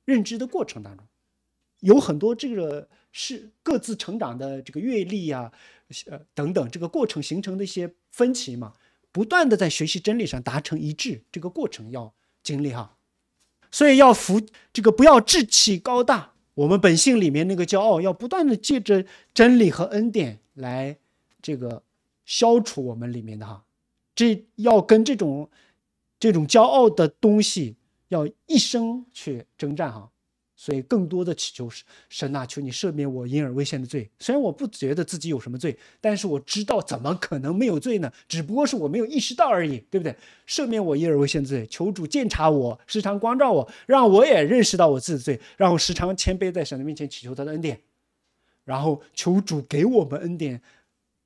认知的过程当中，有很多这个是各自成长的这个阅历啊，呃等等，这个过程形成的一些分歧嘛，不断的在学习真理上达成一致，这个过程要经历哈。所以要服这个，不要志气高大，我们本性里面那个骄傲，要不断的借着真理和恩典来这个消除我们里面的哈。这要跟这种。这种骄傲的东西要一生去征战哈，所以更多的祈求神呐，求你赦免我因而危险的罪。虽然我不觉得自己有什么罪，但是我知道怎么可能没有罪呢？只不过是我没有意识到而已，对不对？赦免我因而危险罪，求主鉴察我，时常光照我，让我也认识到我自己的罪，让我时常谦卑在神的面前祈求他的恩典，然后求主给我们恩典，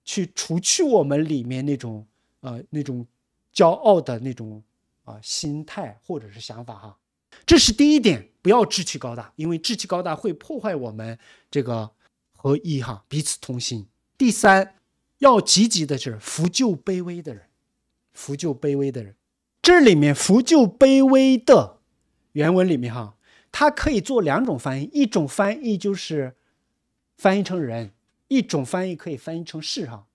去除去我们里面那种呃那种骄傲的那种。啊，心态或者是想法哈，这是第一点，不要志气高大，因为志气高大会破坏我们这个合一哈，彼此同心。第三，要积极的是扶救卑微的人，扶救卑微的人，这里面扶救卑微的原文里面哈，它可以做两种翻译，一种翻译就是翻译成人，一种翻译可以翻译成事哈，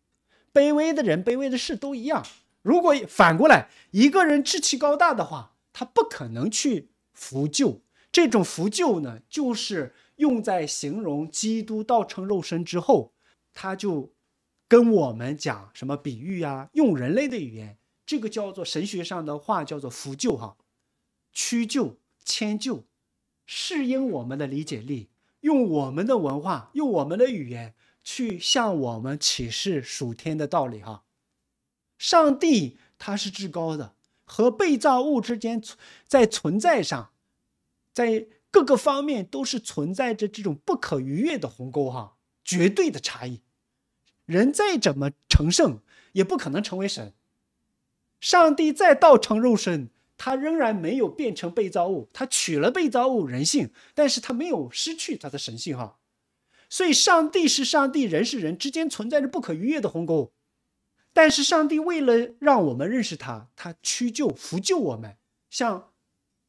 卑微的人、卑微的事都一样。如果反过来，一个人志气高大的话，他不可能去服救。这种服救呢，就是用在形容基督道成肉身之后，他就跟我们讲什么比喻啊，用人类的语言，这个叫做神学上的话，叫做服救哈，屈就、迁就、适应我们的理解力，用我们的文化、用我们的语言去向我们启示属天的道理哈。上帝他是至高的，和被造物之间在存在上，在各个方面都是存在着这种不可逾越的鸿沟，哈，绝对的差异。人再怎么成圣，也不可能成为神。上帝再道成肉身，他仍然没有变成被造物，他取了被造物人性，但是他没有失去他的神性，哈。所以，上帝是上帝，人是人，之间存在着不可逾越的鸿沟。但是上帝为了让我们认识他，他屈就扶救我们，像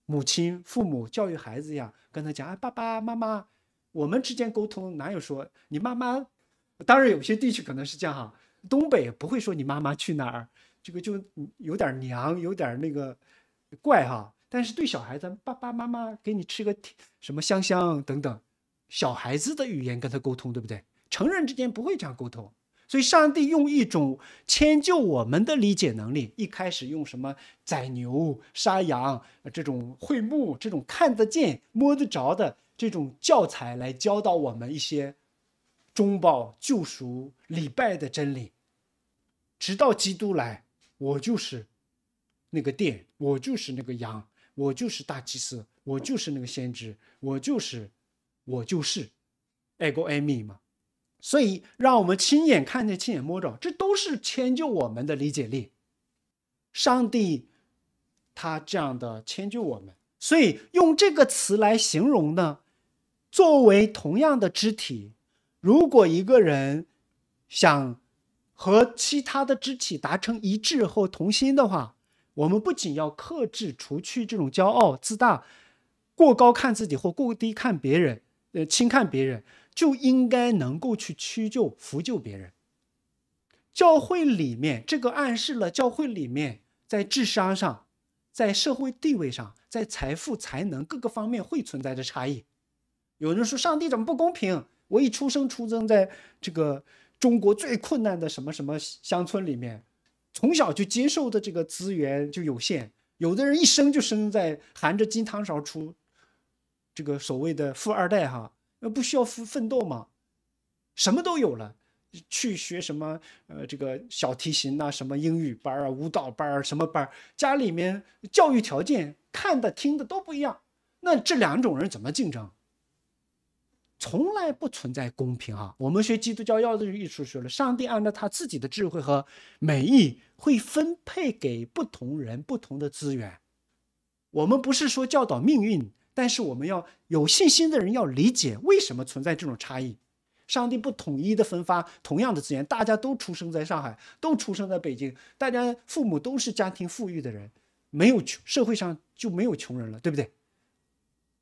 母亲、父母教育孩子一样，跟他讲：“哎，爸爸妈妈，我们之间沟通哪有说你妈妈？”当然，有些地区可能是这样哈，东北不会说“你妈妈去哪儿”，这个就有点娘，有点那个怪哈。但是对小孩子，爸爸妈妈给你吃个什么香香等等，小孩子的语言跟他沟通，对不对？成人之间不会这样沟通。所以，上帝用一种迁就我们的理解能力，一开始用什么宰牛、杀羊这种会幕、这种看得见、摸得着的这种教材来教导我们一些中保、救赎、礼拜的真理，直到基督来，我就是那个殿，我就是那个羊，我就是大祭司，我就是那个先知，我就是，我就是，爱狗爱咪嘛。所以，让我们亲眼看见、亲眼摸着，这都是迁就我们的理解力。上帝他这样的迁就我们，所以用这个词来形容呢。作为同样的肢体，如果一个人想和其他的肢体达成一致或同心的话，我们不仅要克制、除去这种骄傲、自大、过高看自己或过低看别人，呃，轻看别人。就应该能够去屈就、扶救别人。教会里面这个暗示了，教会里面在智商上、在社会地位上、在财富才能各个方面会存在着差异。有人说：“上帝怎么不公平？我一出生出生在这个中国最困难的什么什么乡村里面，从小就接受的这个资源就有限。有的人一生就生在含着金汤勺出，这个所谓的富二代哈。”呃，不需要奋奋斗吗？什么都有了，去学什么？呃，这个小提琴啊，什么英语班啊，舞蹈班儿，什么班儿？家里面教育条件看的听的都不一样，那这两种人怎么竞争？从来不存在公平啊！我们学基督教要的艺术学了，上帝按照他自己的智慧和美意会分配给不同人不同的资源。我们不是说教导命运。但是我们要有信心的人要理解为什么存在这种差异。上帝不统一的分发同样的资源，大家都出生在上海，都出生在北京，大家父母都是家庭富裕的人，没有穷，社会上就没有穷人了，对不对？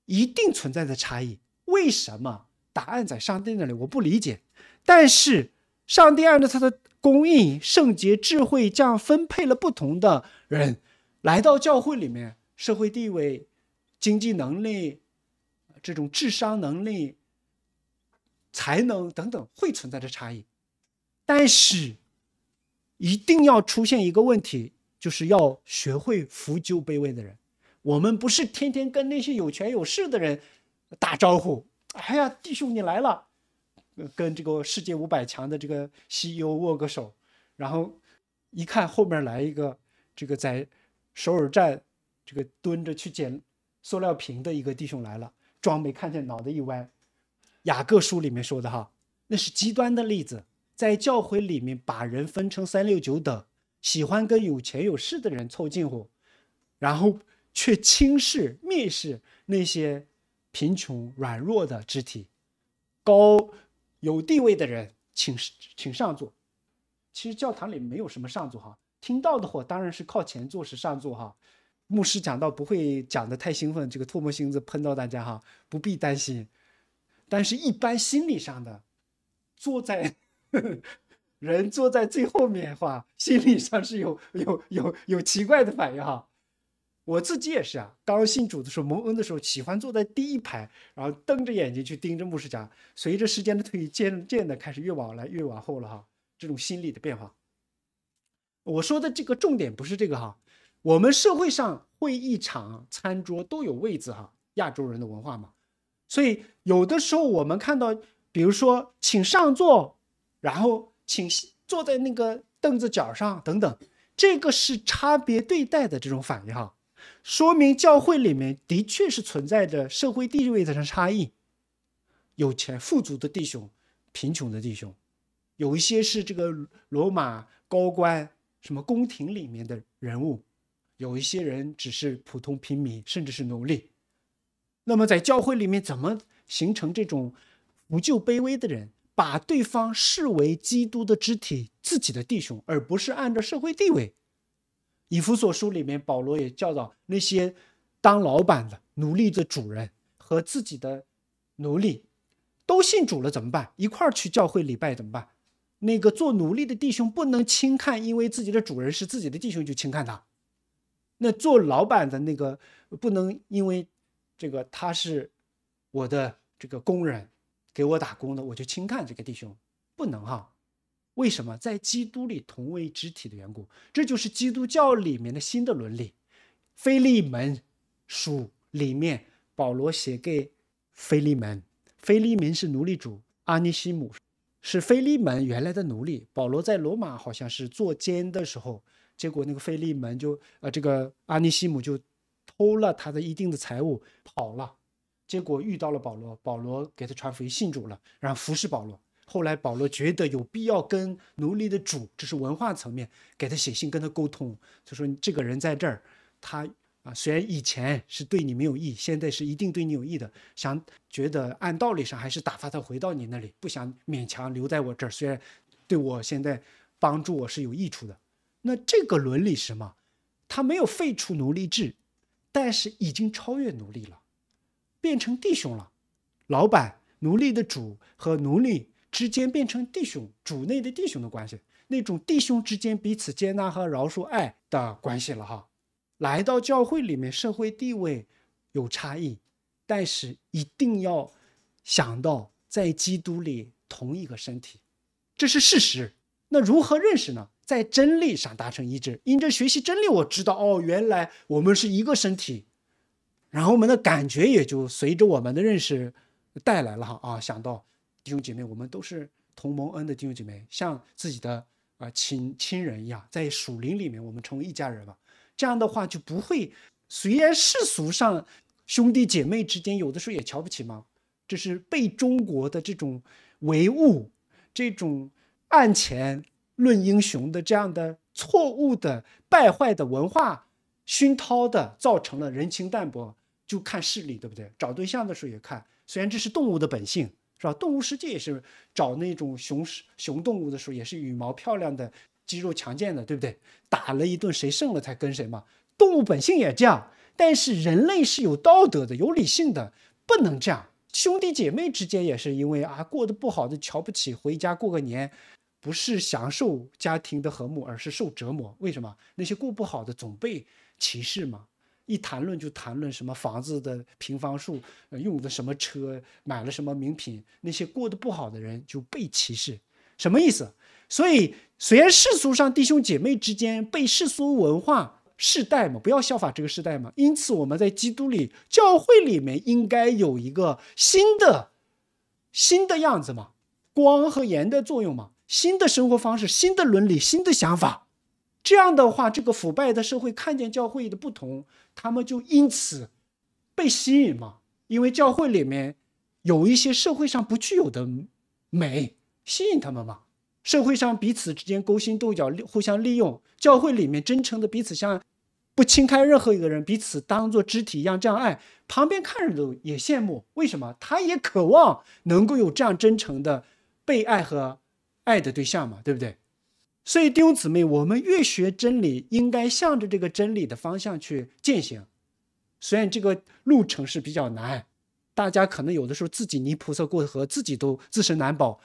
一定存在的差异，为什么？答案在上帝那里，我不理解。但是上帝按照他的供应、圣洁、智慧，这样分配了不同的人来到教会里面，社会地位。经济能力、这种智商能力、才能等等会存在着差异，但是一定要出现一个问题，就是要学会扶救卑微的人。我们不是天天跟那些有权有势的人打招呼，“哎呀，弟兄你来了！”跟这个世界五百强的这个 CEO 握个手，然后一看后面来一个，这个在首尔站这个蹲着去捡。塑料瓶的一个弟兄来了，装没看见，脑袋一歪。雅各书里面说的哈，那是极端的例子，在教会里面把人分成三六九等，喜欢跟有钱有势的人凑近乎，然后却轻视、蔑视那些贫穷软弱的肢体。高有地位的人，请请上座。其实教堂里没有什么上座哈，听到的话当然是靠前坐是上座哈。牧师讲到不会讲得太兴奋，这个唾沫星子喷到大家哈，不必担心。但是，一般心理上的坐在呵呵人坐在最后面的话，心理上是有有有有奇怪的反应哈。我自己也是啊，刚信主的时候蒙恩的时候，喜欢坐在第一排，然后瞪着眼睛去盯着牧师讲。随着时间的推移，渐渐的开始越往来越往后了哈。这种心理的变化，我说的这个重点不是这个哈。我们社会上会议场餐桌都有位子哈，亚洲人的文化嘛，所以有的时候我们看到，比如说请上座，然后请坐在那个凳子角上等等，这个是差别对待的这种反应哈，说明教会里面的确是存在着社会地位上的差异，有钱富足的弟兄，贫穷的弟兄，有一些是这个罗马高官，什么宫廷里面的人物。有一些人只是普通平民，甚至是奴隶。那么在教会里面，怎么形成这种不救卑微的人，把对方视为基督的肢体、自己的弟兄，而不是按照社会地位？以弗所书里面，保罗也教导那些当老板的、奴隶的主人和自己的奴隶都信主了，怎么办？一块儿去教会礼拜怎么办？那个做奴隶的弟兄不能轻看，因为自己的主人是自己的弟兄，就轻看他。那做老板的那个不能因为这个他是我的这个工人给我打工的，我就轻看这个弟兄，不能哈。为什么在基督里同为肢体的缘故，这就是基督教里面的新的伦理。菲利门书里面，保罗写给菲利门，菲利门是奴隶主，阿尼西姆是菲利门原来的奴隶。保罗在罗马好像是做监的时候。结果那个费利门就呃这个阿尼西姆就偷了他的一定的财物跑了，结果遇到了保罗，保罗给他传福音信主了，然后服侍保罗。后来保罗觉得有必要跟奴隶的主，这是文化层面给他写信跟他沟通，就说这个人在这儿，他啊虽然以前是对你没有益，现在是一定对你有益的。想觉得按道理上还是打发他回到你那里，不想勉强留在我这儿，虽然对我现在帮助我是有益处的。那这个伦理是什么？他没有废除奴隶制，但是已经超越奴隶了，变成弟兄了。老板、奴隶的主和奴隶之间变成弟兄，主内的弟兄的关系，那种弟兄之间彼此接纳和饶恕、爱的关系了。哈，来到教会里面，社会地位有差异，但是一定要想到在基督里同一个身体，这是事实。那如何认识呢？在真理上达成一致，因着学习真理，我知道哦，原来我们是一个身体，然后我们的感觉也就随着我们的认识带来了哈啊，想到弟兄姐妹，我们都是同盟恩的弟兄姐妹，像自己的啊亲亲人一样，在属灵里面，我们成为一家人了。这样的话就不会，虽然世俗上兄弟姐妹之间有的时候也瞧不起嘛，这是被中国的这种唯物这种暗前论英雄的这样的错误的败坏的文化熏陶的，造成了人情淡薄，就看势力，对不对？找对象的时候也看，虽然这是动物的本性，是吧？动物世界也是找那种熊熊动物的时候，也是羽毛漂亮的、肌肉强健的，对不对？打了一顿，谁胜了才跟谁嘛。动物本性也这样，但是人类是有道德的、有理性的，不能这样。兄弟姐妹之间也是因为啊，过得不好的瞧不起，回家过个年。不是享受家庭的和睦，而是受折磨。为什么那些过不好的总被歧视嘛。一谈论就谈论什么房子的平方数，用的什么车，买了什么名品。那些过得不好的人就被歧视，什么意思？所以，虽然世俗上弟兄姐妹之间被世俗文化世代嘛，不要效法这个时代嘛。因此，我们在基督里教会里面应该有一个新的新的样子嘛，光和盐的作用嘛。新的生活方式、新的伦理、新的想法，这样的话，这个腐败的社会看见教会的不同，他们就因此被吸引嘛？因为教会里面有一些社会上不具有的美，吸引他们嘛？社会上彼此之间勾心斗角、互相利用，教会里面真诚的彼此相爱，不轻开任何一个人，彼此当做肢体一样这样爱，旁边看人都也羡慕，为什么？他也渴望能够有这样真诚的被爱和。爱的对象嘛，对不对？所以弟兄姊妹，我们越学真理，应该向着这个真理的方向去践行。虽然这个路程是比较难，大家可能有的时候自己泥菩萨过河，自己都自身难保。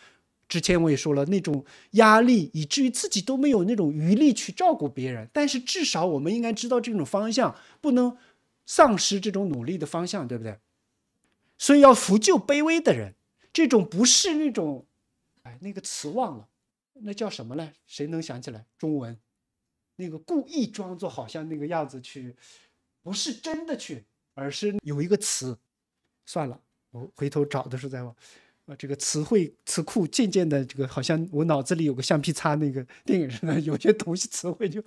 之前我也说了，那种压力以至于自己都没有那种余力去照顾别人。但是至少我们应该知道这种方向，不能丧失这种努力的方向，对不对？所以要扶救卑微的人，这种不是那种。那个词忘了，那叫什么呢？谁能想起来？中文，那个故意装作好像那个样子去，不是真的去，而是有一个词。算了，我回头找的时再忘。啊，这个词汇词库渐渐的，这个好像我脑子里有个橡皮擦，那个电影似的，有些东西词汇就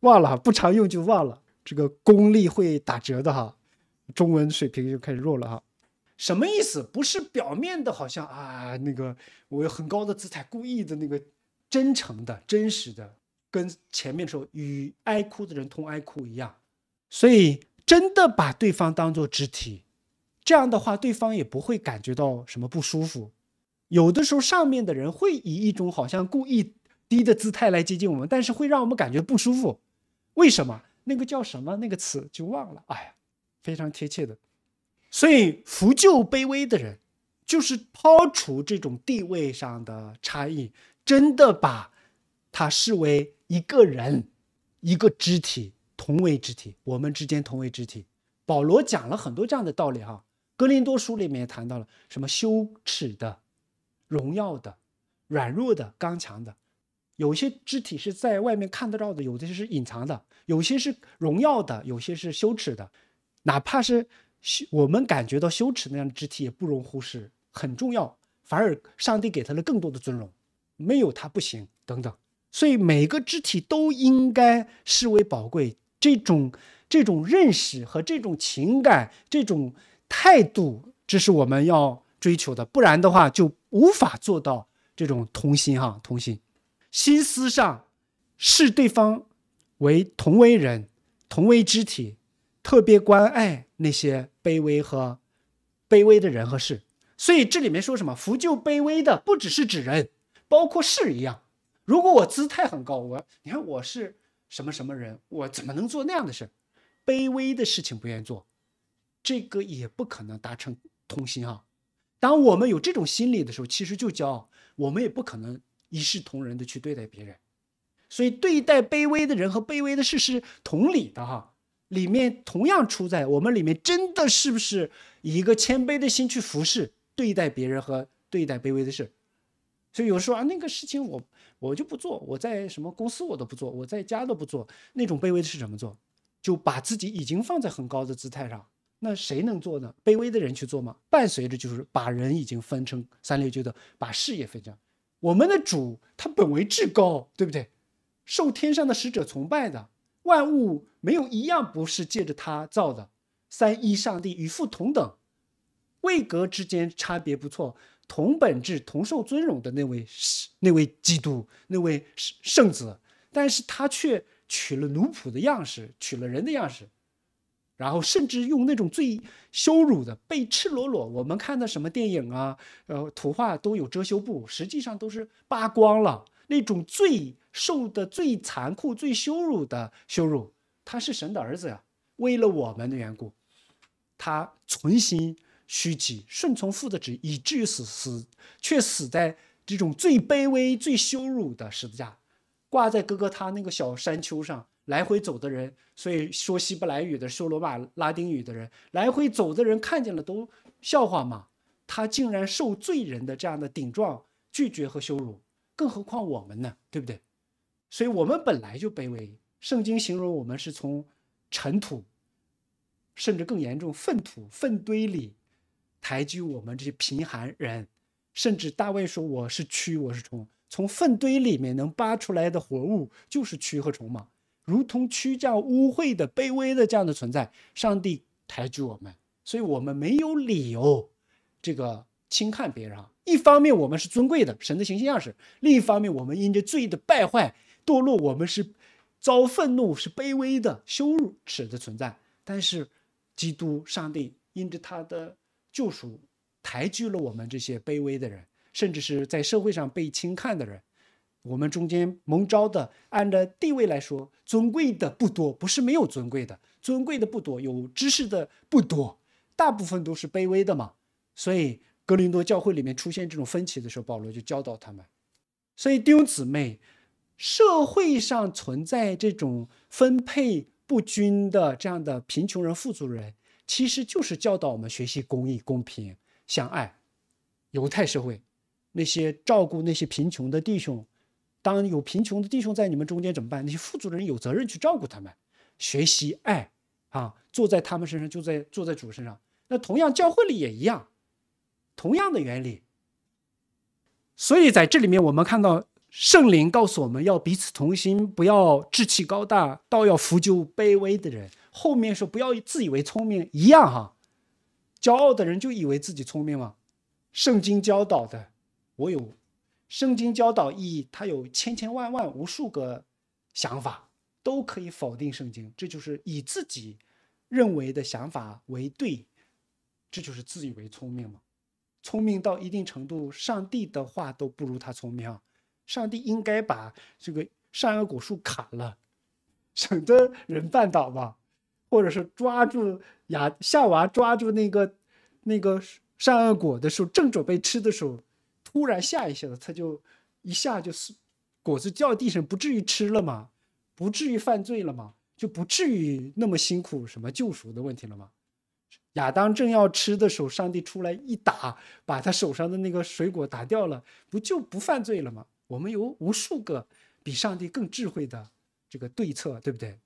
忘了，不常用就忘了。这个功力会打折的哈，中文水平就开始弱了哈。什么意思？不是表面的，好像啊，那个我有很高的姿态，故意的那个真诚的、真实的，跟前面说与爱哭的人同爱哭一样，所以真的把对方当做肢体，这样的话对方也不会感觉到什么不舒服。有的时候上面的人会以一种好像故意低的姿态来接近我们，但是会让我们感觉不舒服。为什么？那个叫什么？那个词就忘了。哎呀，非常贴切的。所以，扶救卑微的人，就是抛除这种地位上的差异，真的把他视为一个人，一个肢体，同为肢体，我们之间同为肢体。保罗讲了很多这样的道理哈。格林多书里面也谈到了什么羞耻的、荣耀的、软弱的、刚强的，有些肢体是在外面看得到的，有的是隐藏的，有些是荣耀的，有些是羞耻的，哪怕是。我们感觉到羞耻，那样的肢体也不容忽视，很重要。反而，上帝给他了更多的尊荣，没有他不行等等。所以，每个肢体都应该视为宝贵。这种这种认识和这种情感，这种态度，这是我们要追求的。不然的话，就无法做到这种同心哈同心。心思上视对方为同为人，同为肢体，特别关爱。那些卑微和卑微的人和事，所以这里面说什么“福救卑微”的，不只是指人，包括事一样。如果我姿态很高，我你看我是什么什么人，我怎么能做那样的事？卑微的事情不愿意做，这个也不可能达成同心啊。当我们有这种心理的时候，其实就骄傲，我们也不可能一视同仁的去对待别人。所以对待卑微的人和卑微的事是同理的哈。里面同样出在我们里面，真的是不是以一个谦卑的心去服侍、对待别人和对待卑微的事？所以有时候啊，那个事情我我就不做，我在什么公司我都不做，我在家都不做。那种卑微的事怎么做？就把自己已经放在很高的姿态上，那谁能做呢？卑微的人去做吗？伴随着就是把人已经分成三六九等，把事业分成。我们的主他本为至高，对不对？受天上的使者崇拜的。万物没有一样不是借着他造的。三一上帝与父同等，位格之间差别不错，同本质、同受尊荣的那位、那位基督、那位圣子，但是他却取了奴仆的样式，取了人的样式，然后甚至用那种最羞辱的、被赤裸裸。我们看的什么电影啊、呃，图画都有遮羞布，实际上都是扒光了那种最。受的最残酷、最羞辱的羞辱，他是神的儿子呀，为了我们的缘故，他存心虚己，顺从父的旨意，以至于死，死却死在这种最卑微、最羞辱的十字架，挂在哥哥他那个小山丘上来回走的人，所以说希伯来语的、说罗马拉丁语的人来回走的人看见了都笑话嘛，他竟然受罪人的这样的顶撞、拒绝和羞辱，更何况我们呢，对不对？所以我们本来就卑微。圣经形容我们是从尘土，甚至更严重，粪土、粪堆里抬举我们这些贫寒人。甚至大卫说：“我是蛆，我是虫，从粪堆里面能扒出来的活物就是蛆和虫嘛。”如同蛆这样污秽的、卑微的这样的存在，上帝抬举我们，所以我们没有理由这个轻看别人。一方面，我们是尊贵的，神的形象样式；另一方面，我们因着罪的败坏。堕落，我们是遭愤怒、是卑微的、羞辱耻的存在。但是，基督上帝因着他的救赎，抬举了我们这些卑微的人，甚至是在社会上被轻看的人。我们中间蒙召的，按照地位来说，尊贵的不多；不是没有尊贵的，尊贵的不多，有知识的不多，大部分都是卑微的嘛。所以，格林多教会里面出现这种分歧的时候，保罗就教导他们。所以，弟兄姊妹。社会上存在这种分配不均的这样的贫穷人、富足人，其实就是教导我们学习公益、公平、相爱。犹太社会那些照顾那些贫穷的弟兄，当有贫穷的弟兄在你们中间怎么办？那些富足人有责任去照顾他们，学习爱啊，坐在他们身上，就在坐在主身上。那同样教会里也一样，同样的原理。所以在这里面，我们看到。圣灵告诉我们要彼此同心，不要志气高大，倒要服救卑微的人。后面说不要自以为聪明，一样哈。骄傲的人就以为自己聪明吗？圣经教导的，我有圣经教导意义，他有千千万万无数个想法，都可以否定圣经。这就是以自己认为的想法为对，这就是自以为聪明吗？聪明到一定程度，上帝的话都不如他聪明啊。上帝应该把这个善恶果树砍了，省得人绊倒嘛。或者是抓住亚夏娃抓住那个那个善恶果的时候，正准备吃的时候，突然吓一吓他，他就一下就果子掉地上，不至于吃了吗？不至于犯罪了吗？就不至于那么辛苦什么救赎的问题了吗？亚当正要吃的时候，上帝出来一打，把他手上的那个水果打掉了，不就不犯罪了吗？我们有无数个比上帝更智慧的这个对策，对不对？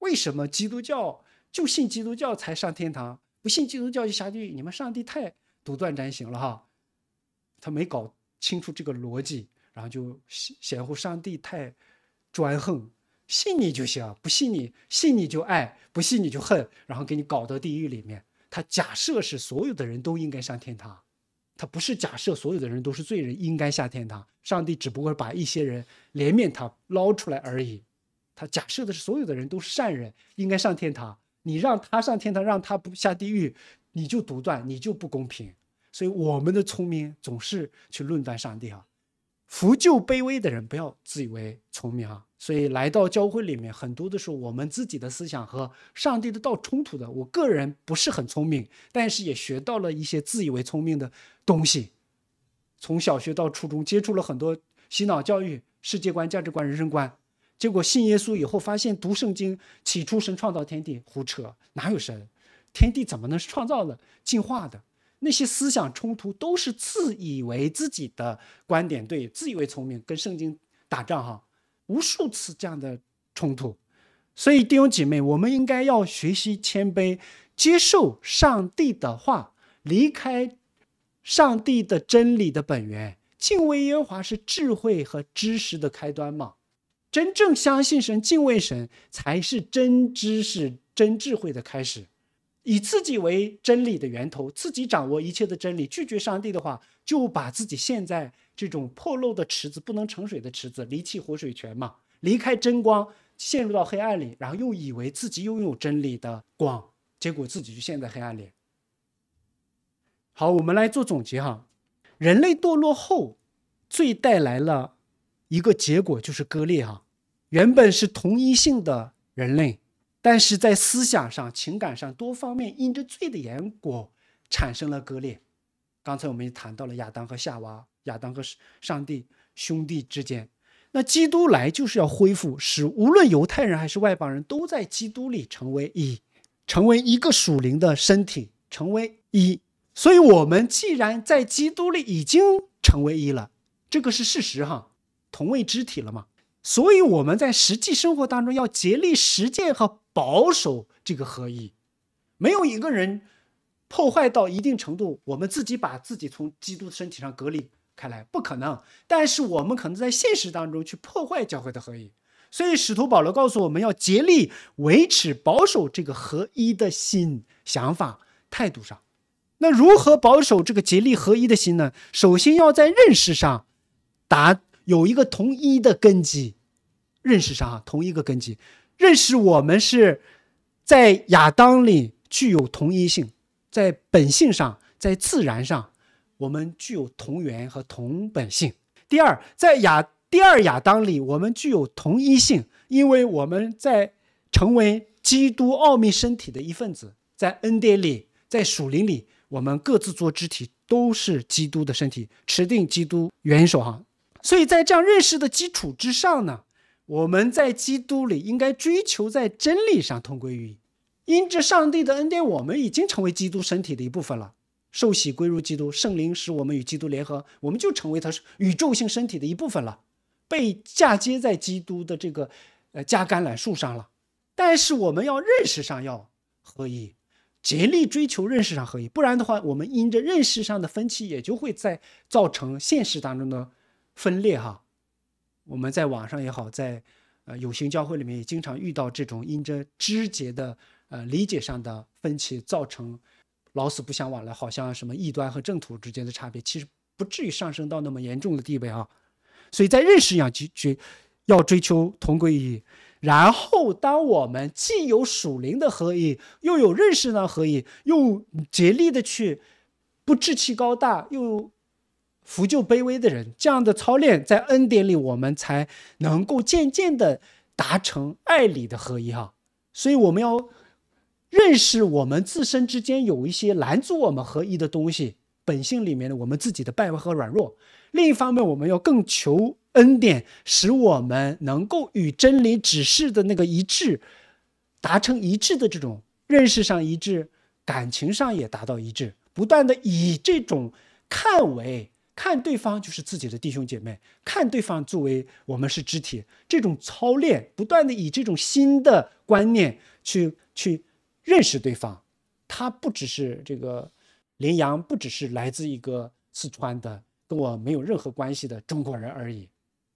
为什么基督教就信基督教才上天堂，不信基督教就下地狱？你们上帝太独断专行了哈！他没搞清楚这个逻辑，然后就嫌乎上帝太专横，信你就行，不信你信你就爱，不信你就恨，然后给你搞到地狱里面。他假设是所有的人都应该上天堂。他不是假设所有的人都是罪人，应该下天堂，上帝只不过是把一些人怜悯他捞出来而已。他假设的是所有的人都是善人，应该上天堂。你让他上天堂，让他不下地狱，你就独断，你就不公平。所以我们的聪明总是去论断上帝啊。扶救卑微的人，不要自以为聪明啊！所以来到教会里面，很多的时候，我们自己的思想和上帝的道冲突的。我个人不是很聪明，但是也学到了一些自以为聪明的东西。从小学到初中，接触了很多洗脑教育、世界观、价值观、人生观，结果信耶稣以后，发现读圣经，起初神创造天地，胡扯，哪有神？天地怎么能是创造的？进化的？那些思想冲突都是自以为自己的观点对，自以为聪明，跟圣经打仗哈，无数次这样的冲突。所以弟兄姐妹，我们应该要学习谦卑，接受上帝的话，离开上帝的真理的本源，敬畏耶和华是智慧和知识的开端嘛。真正相信神、敬畏神，才是真知识、真智慧的开始。以自己为真理的源头，自己掌握一切的真理，拒绝上帝的话，就把自己陷在这种破漏的池子、不能盛水的池子，离弃活水泉嘛，离开真光，陷入到黑暗里，然后又以为自己拥有真理的光，结果自己就陷在黑暗里。好，我们来做总结哈，人类堕落后，最带来了一个结果就是割裂哈，原本是同一性的人类。但是在思想上、情感上多方面因着罪的缘故产生了割裂。刚才我们也谈到了亚当和夏娃、亚当和上帝兄弟之间。那基督来就是要恢复，使无论犹太人还是外邦人都在基督里成为一，成为一个属灵的身体，成为一。所以，我们既然在基督里已经成为一了，这个是事实哈，同位肢体了嘛。所以我们在实际生活当中要竭力实践和。保守这个合一，没有一个人破坏到一定程度，我们自己把自己从基督的身体上隔离开来，不可能。但是我们可能在现实当中去破坏教会的合一，所以使徒保罗告诉我们要竭力维持保守这个合一的心、想法、态度上。那如何保守这个竭力合一的心呢？首先要在认识上达有一个同一的根基，认识上啊同一个根基。认识我们是在亚当里具有同一性，在本性上，在自然上，我们具有同源和同本性。第二，在亚第二亚当里，我们具有同一性，因为我们在成为基督奥秘身体的一份子，在恩典里，在属灵里，我们各自做肢体都是基督的身体，持定基督。元首哈，所以在这样认识的基础之上呢？我们在基督里应该追求在真理上同归于一，因着上帝的恩典，我们已经成为基督身体的一部分了。受洗归入基督，圣灵使我们与基督联合，我们就成为他是宇宙性身体的一部分了，被嫁接在基督的这个呃加橄榄树上了。但是我们要认识上要合一，竭力追求认识上合一，不然的话，我们因着认识上的分歧，也就会在造成现实当中的分裂哈。我们在网上也好，在呃有形教会里面也经常遇到这种因着枝节的呃理解上的分歧，造成老死不相往来，好像什么异端和正途之间的差别，其实不至于上升到那么严重的地位啊。所以在认识上去去要追求同归一，然后当我们既有属灵的合一，又有认识的合一，又竭力的去不志气高大，又扶救卑微的人，这样的操练，在恩典里，我们才能够渐渐的达成爱里的合一哈。所以，我们要认识我们自身之间有一些拦阻我们合一的东西，本性里面的我们自己的败坏和软弱。另一方面，我们要更求恩典，使我们能够与真理指示的那个一致，达成一致的这种认识上一致，感情上也达到一致，不断的以这种看为。看对方就是自己的弟兄姐妹，看对方作为我们是肢体，这种操练不断的以这种新的观念去去认识对方，他不只是这个林羊，不只是来自一个四川的跟我没有任何关系的中国人而已，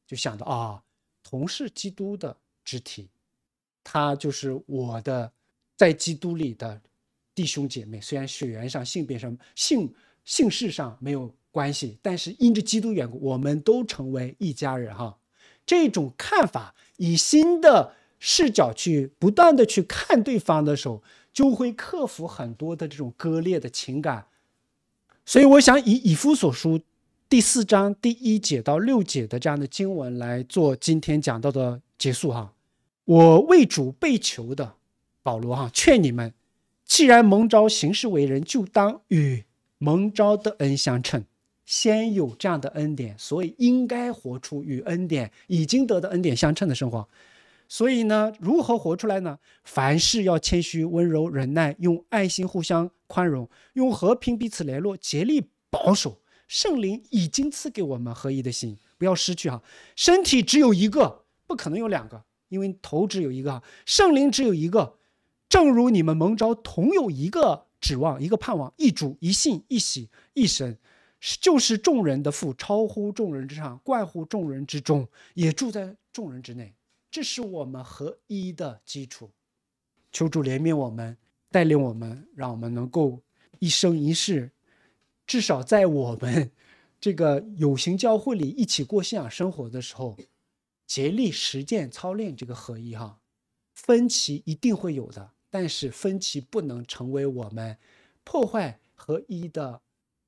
就想到啊，同是基督的肢体，他就是我的在基督里的弟兄姐妹，虽然血缘上、性别上、性。姓氏上没有关系，但是因着基督缘故，我们都成为一家人哈。这种看法，以新的视角去不断的去看对方的时候，就会克服很多的这种割裂的情感。所以我想以以夫所书第四章第一节到六节的这样的经文来做今天讲到的结束哈。我为主被囚的保罗哈，劝你们，既然蒙召行事为人，就当与。蒙招的恩相称，先有这样的恩典，所以应该活出与恩典已经得的恩典相称的生活。所以呢，如何活出来呢？凡事要谦虚、温柔、忍耐，用爱心互相宽容，用和平彼此联络，竭力保守。圣灵已经赐给我们合一的心，不要失去哈。身体只有一个，不可能有两个，因为头只有一个圣灵只有一个，正如你们蒙招同有一个。指望一个盼望，一主一信一喜一生，是就是众人的父，超乎众人之上，怪乎众人之中，也住在众人之内。这是我们合一的基础。求主怜悯我们，带领我们，让我们能够一生一世，至少在我们这个有形教会里一起过信仰生活的时候，竭力实践操练这个合一。哈，分歧一定会有的。但是分歧不能成为我们破坏合一的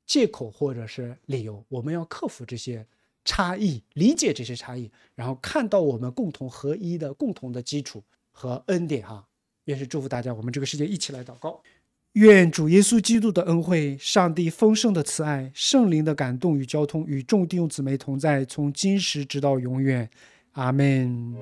借口或者是理由。我们要克服这些差异，理解这些差异，然后看到我们共同合一的共同的基础和恩典。哈，也是祝福大家，我们这个世界一起来祷告，愿主耶稣基督的恩惠、上帝丰盛的慈爱、圣灵的感动与交通，与众弟兄姊妹同在，从今时直到永远。阿门。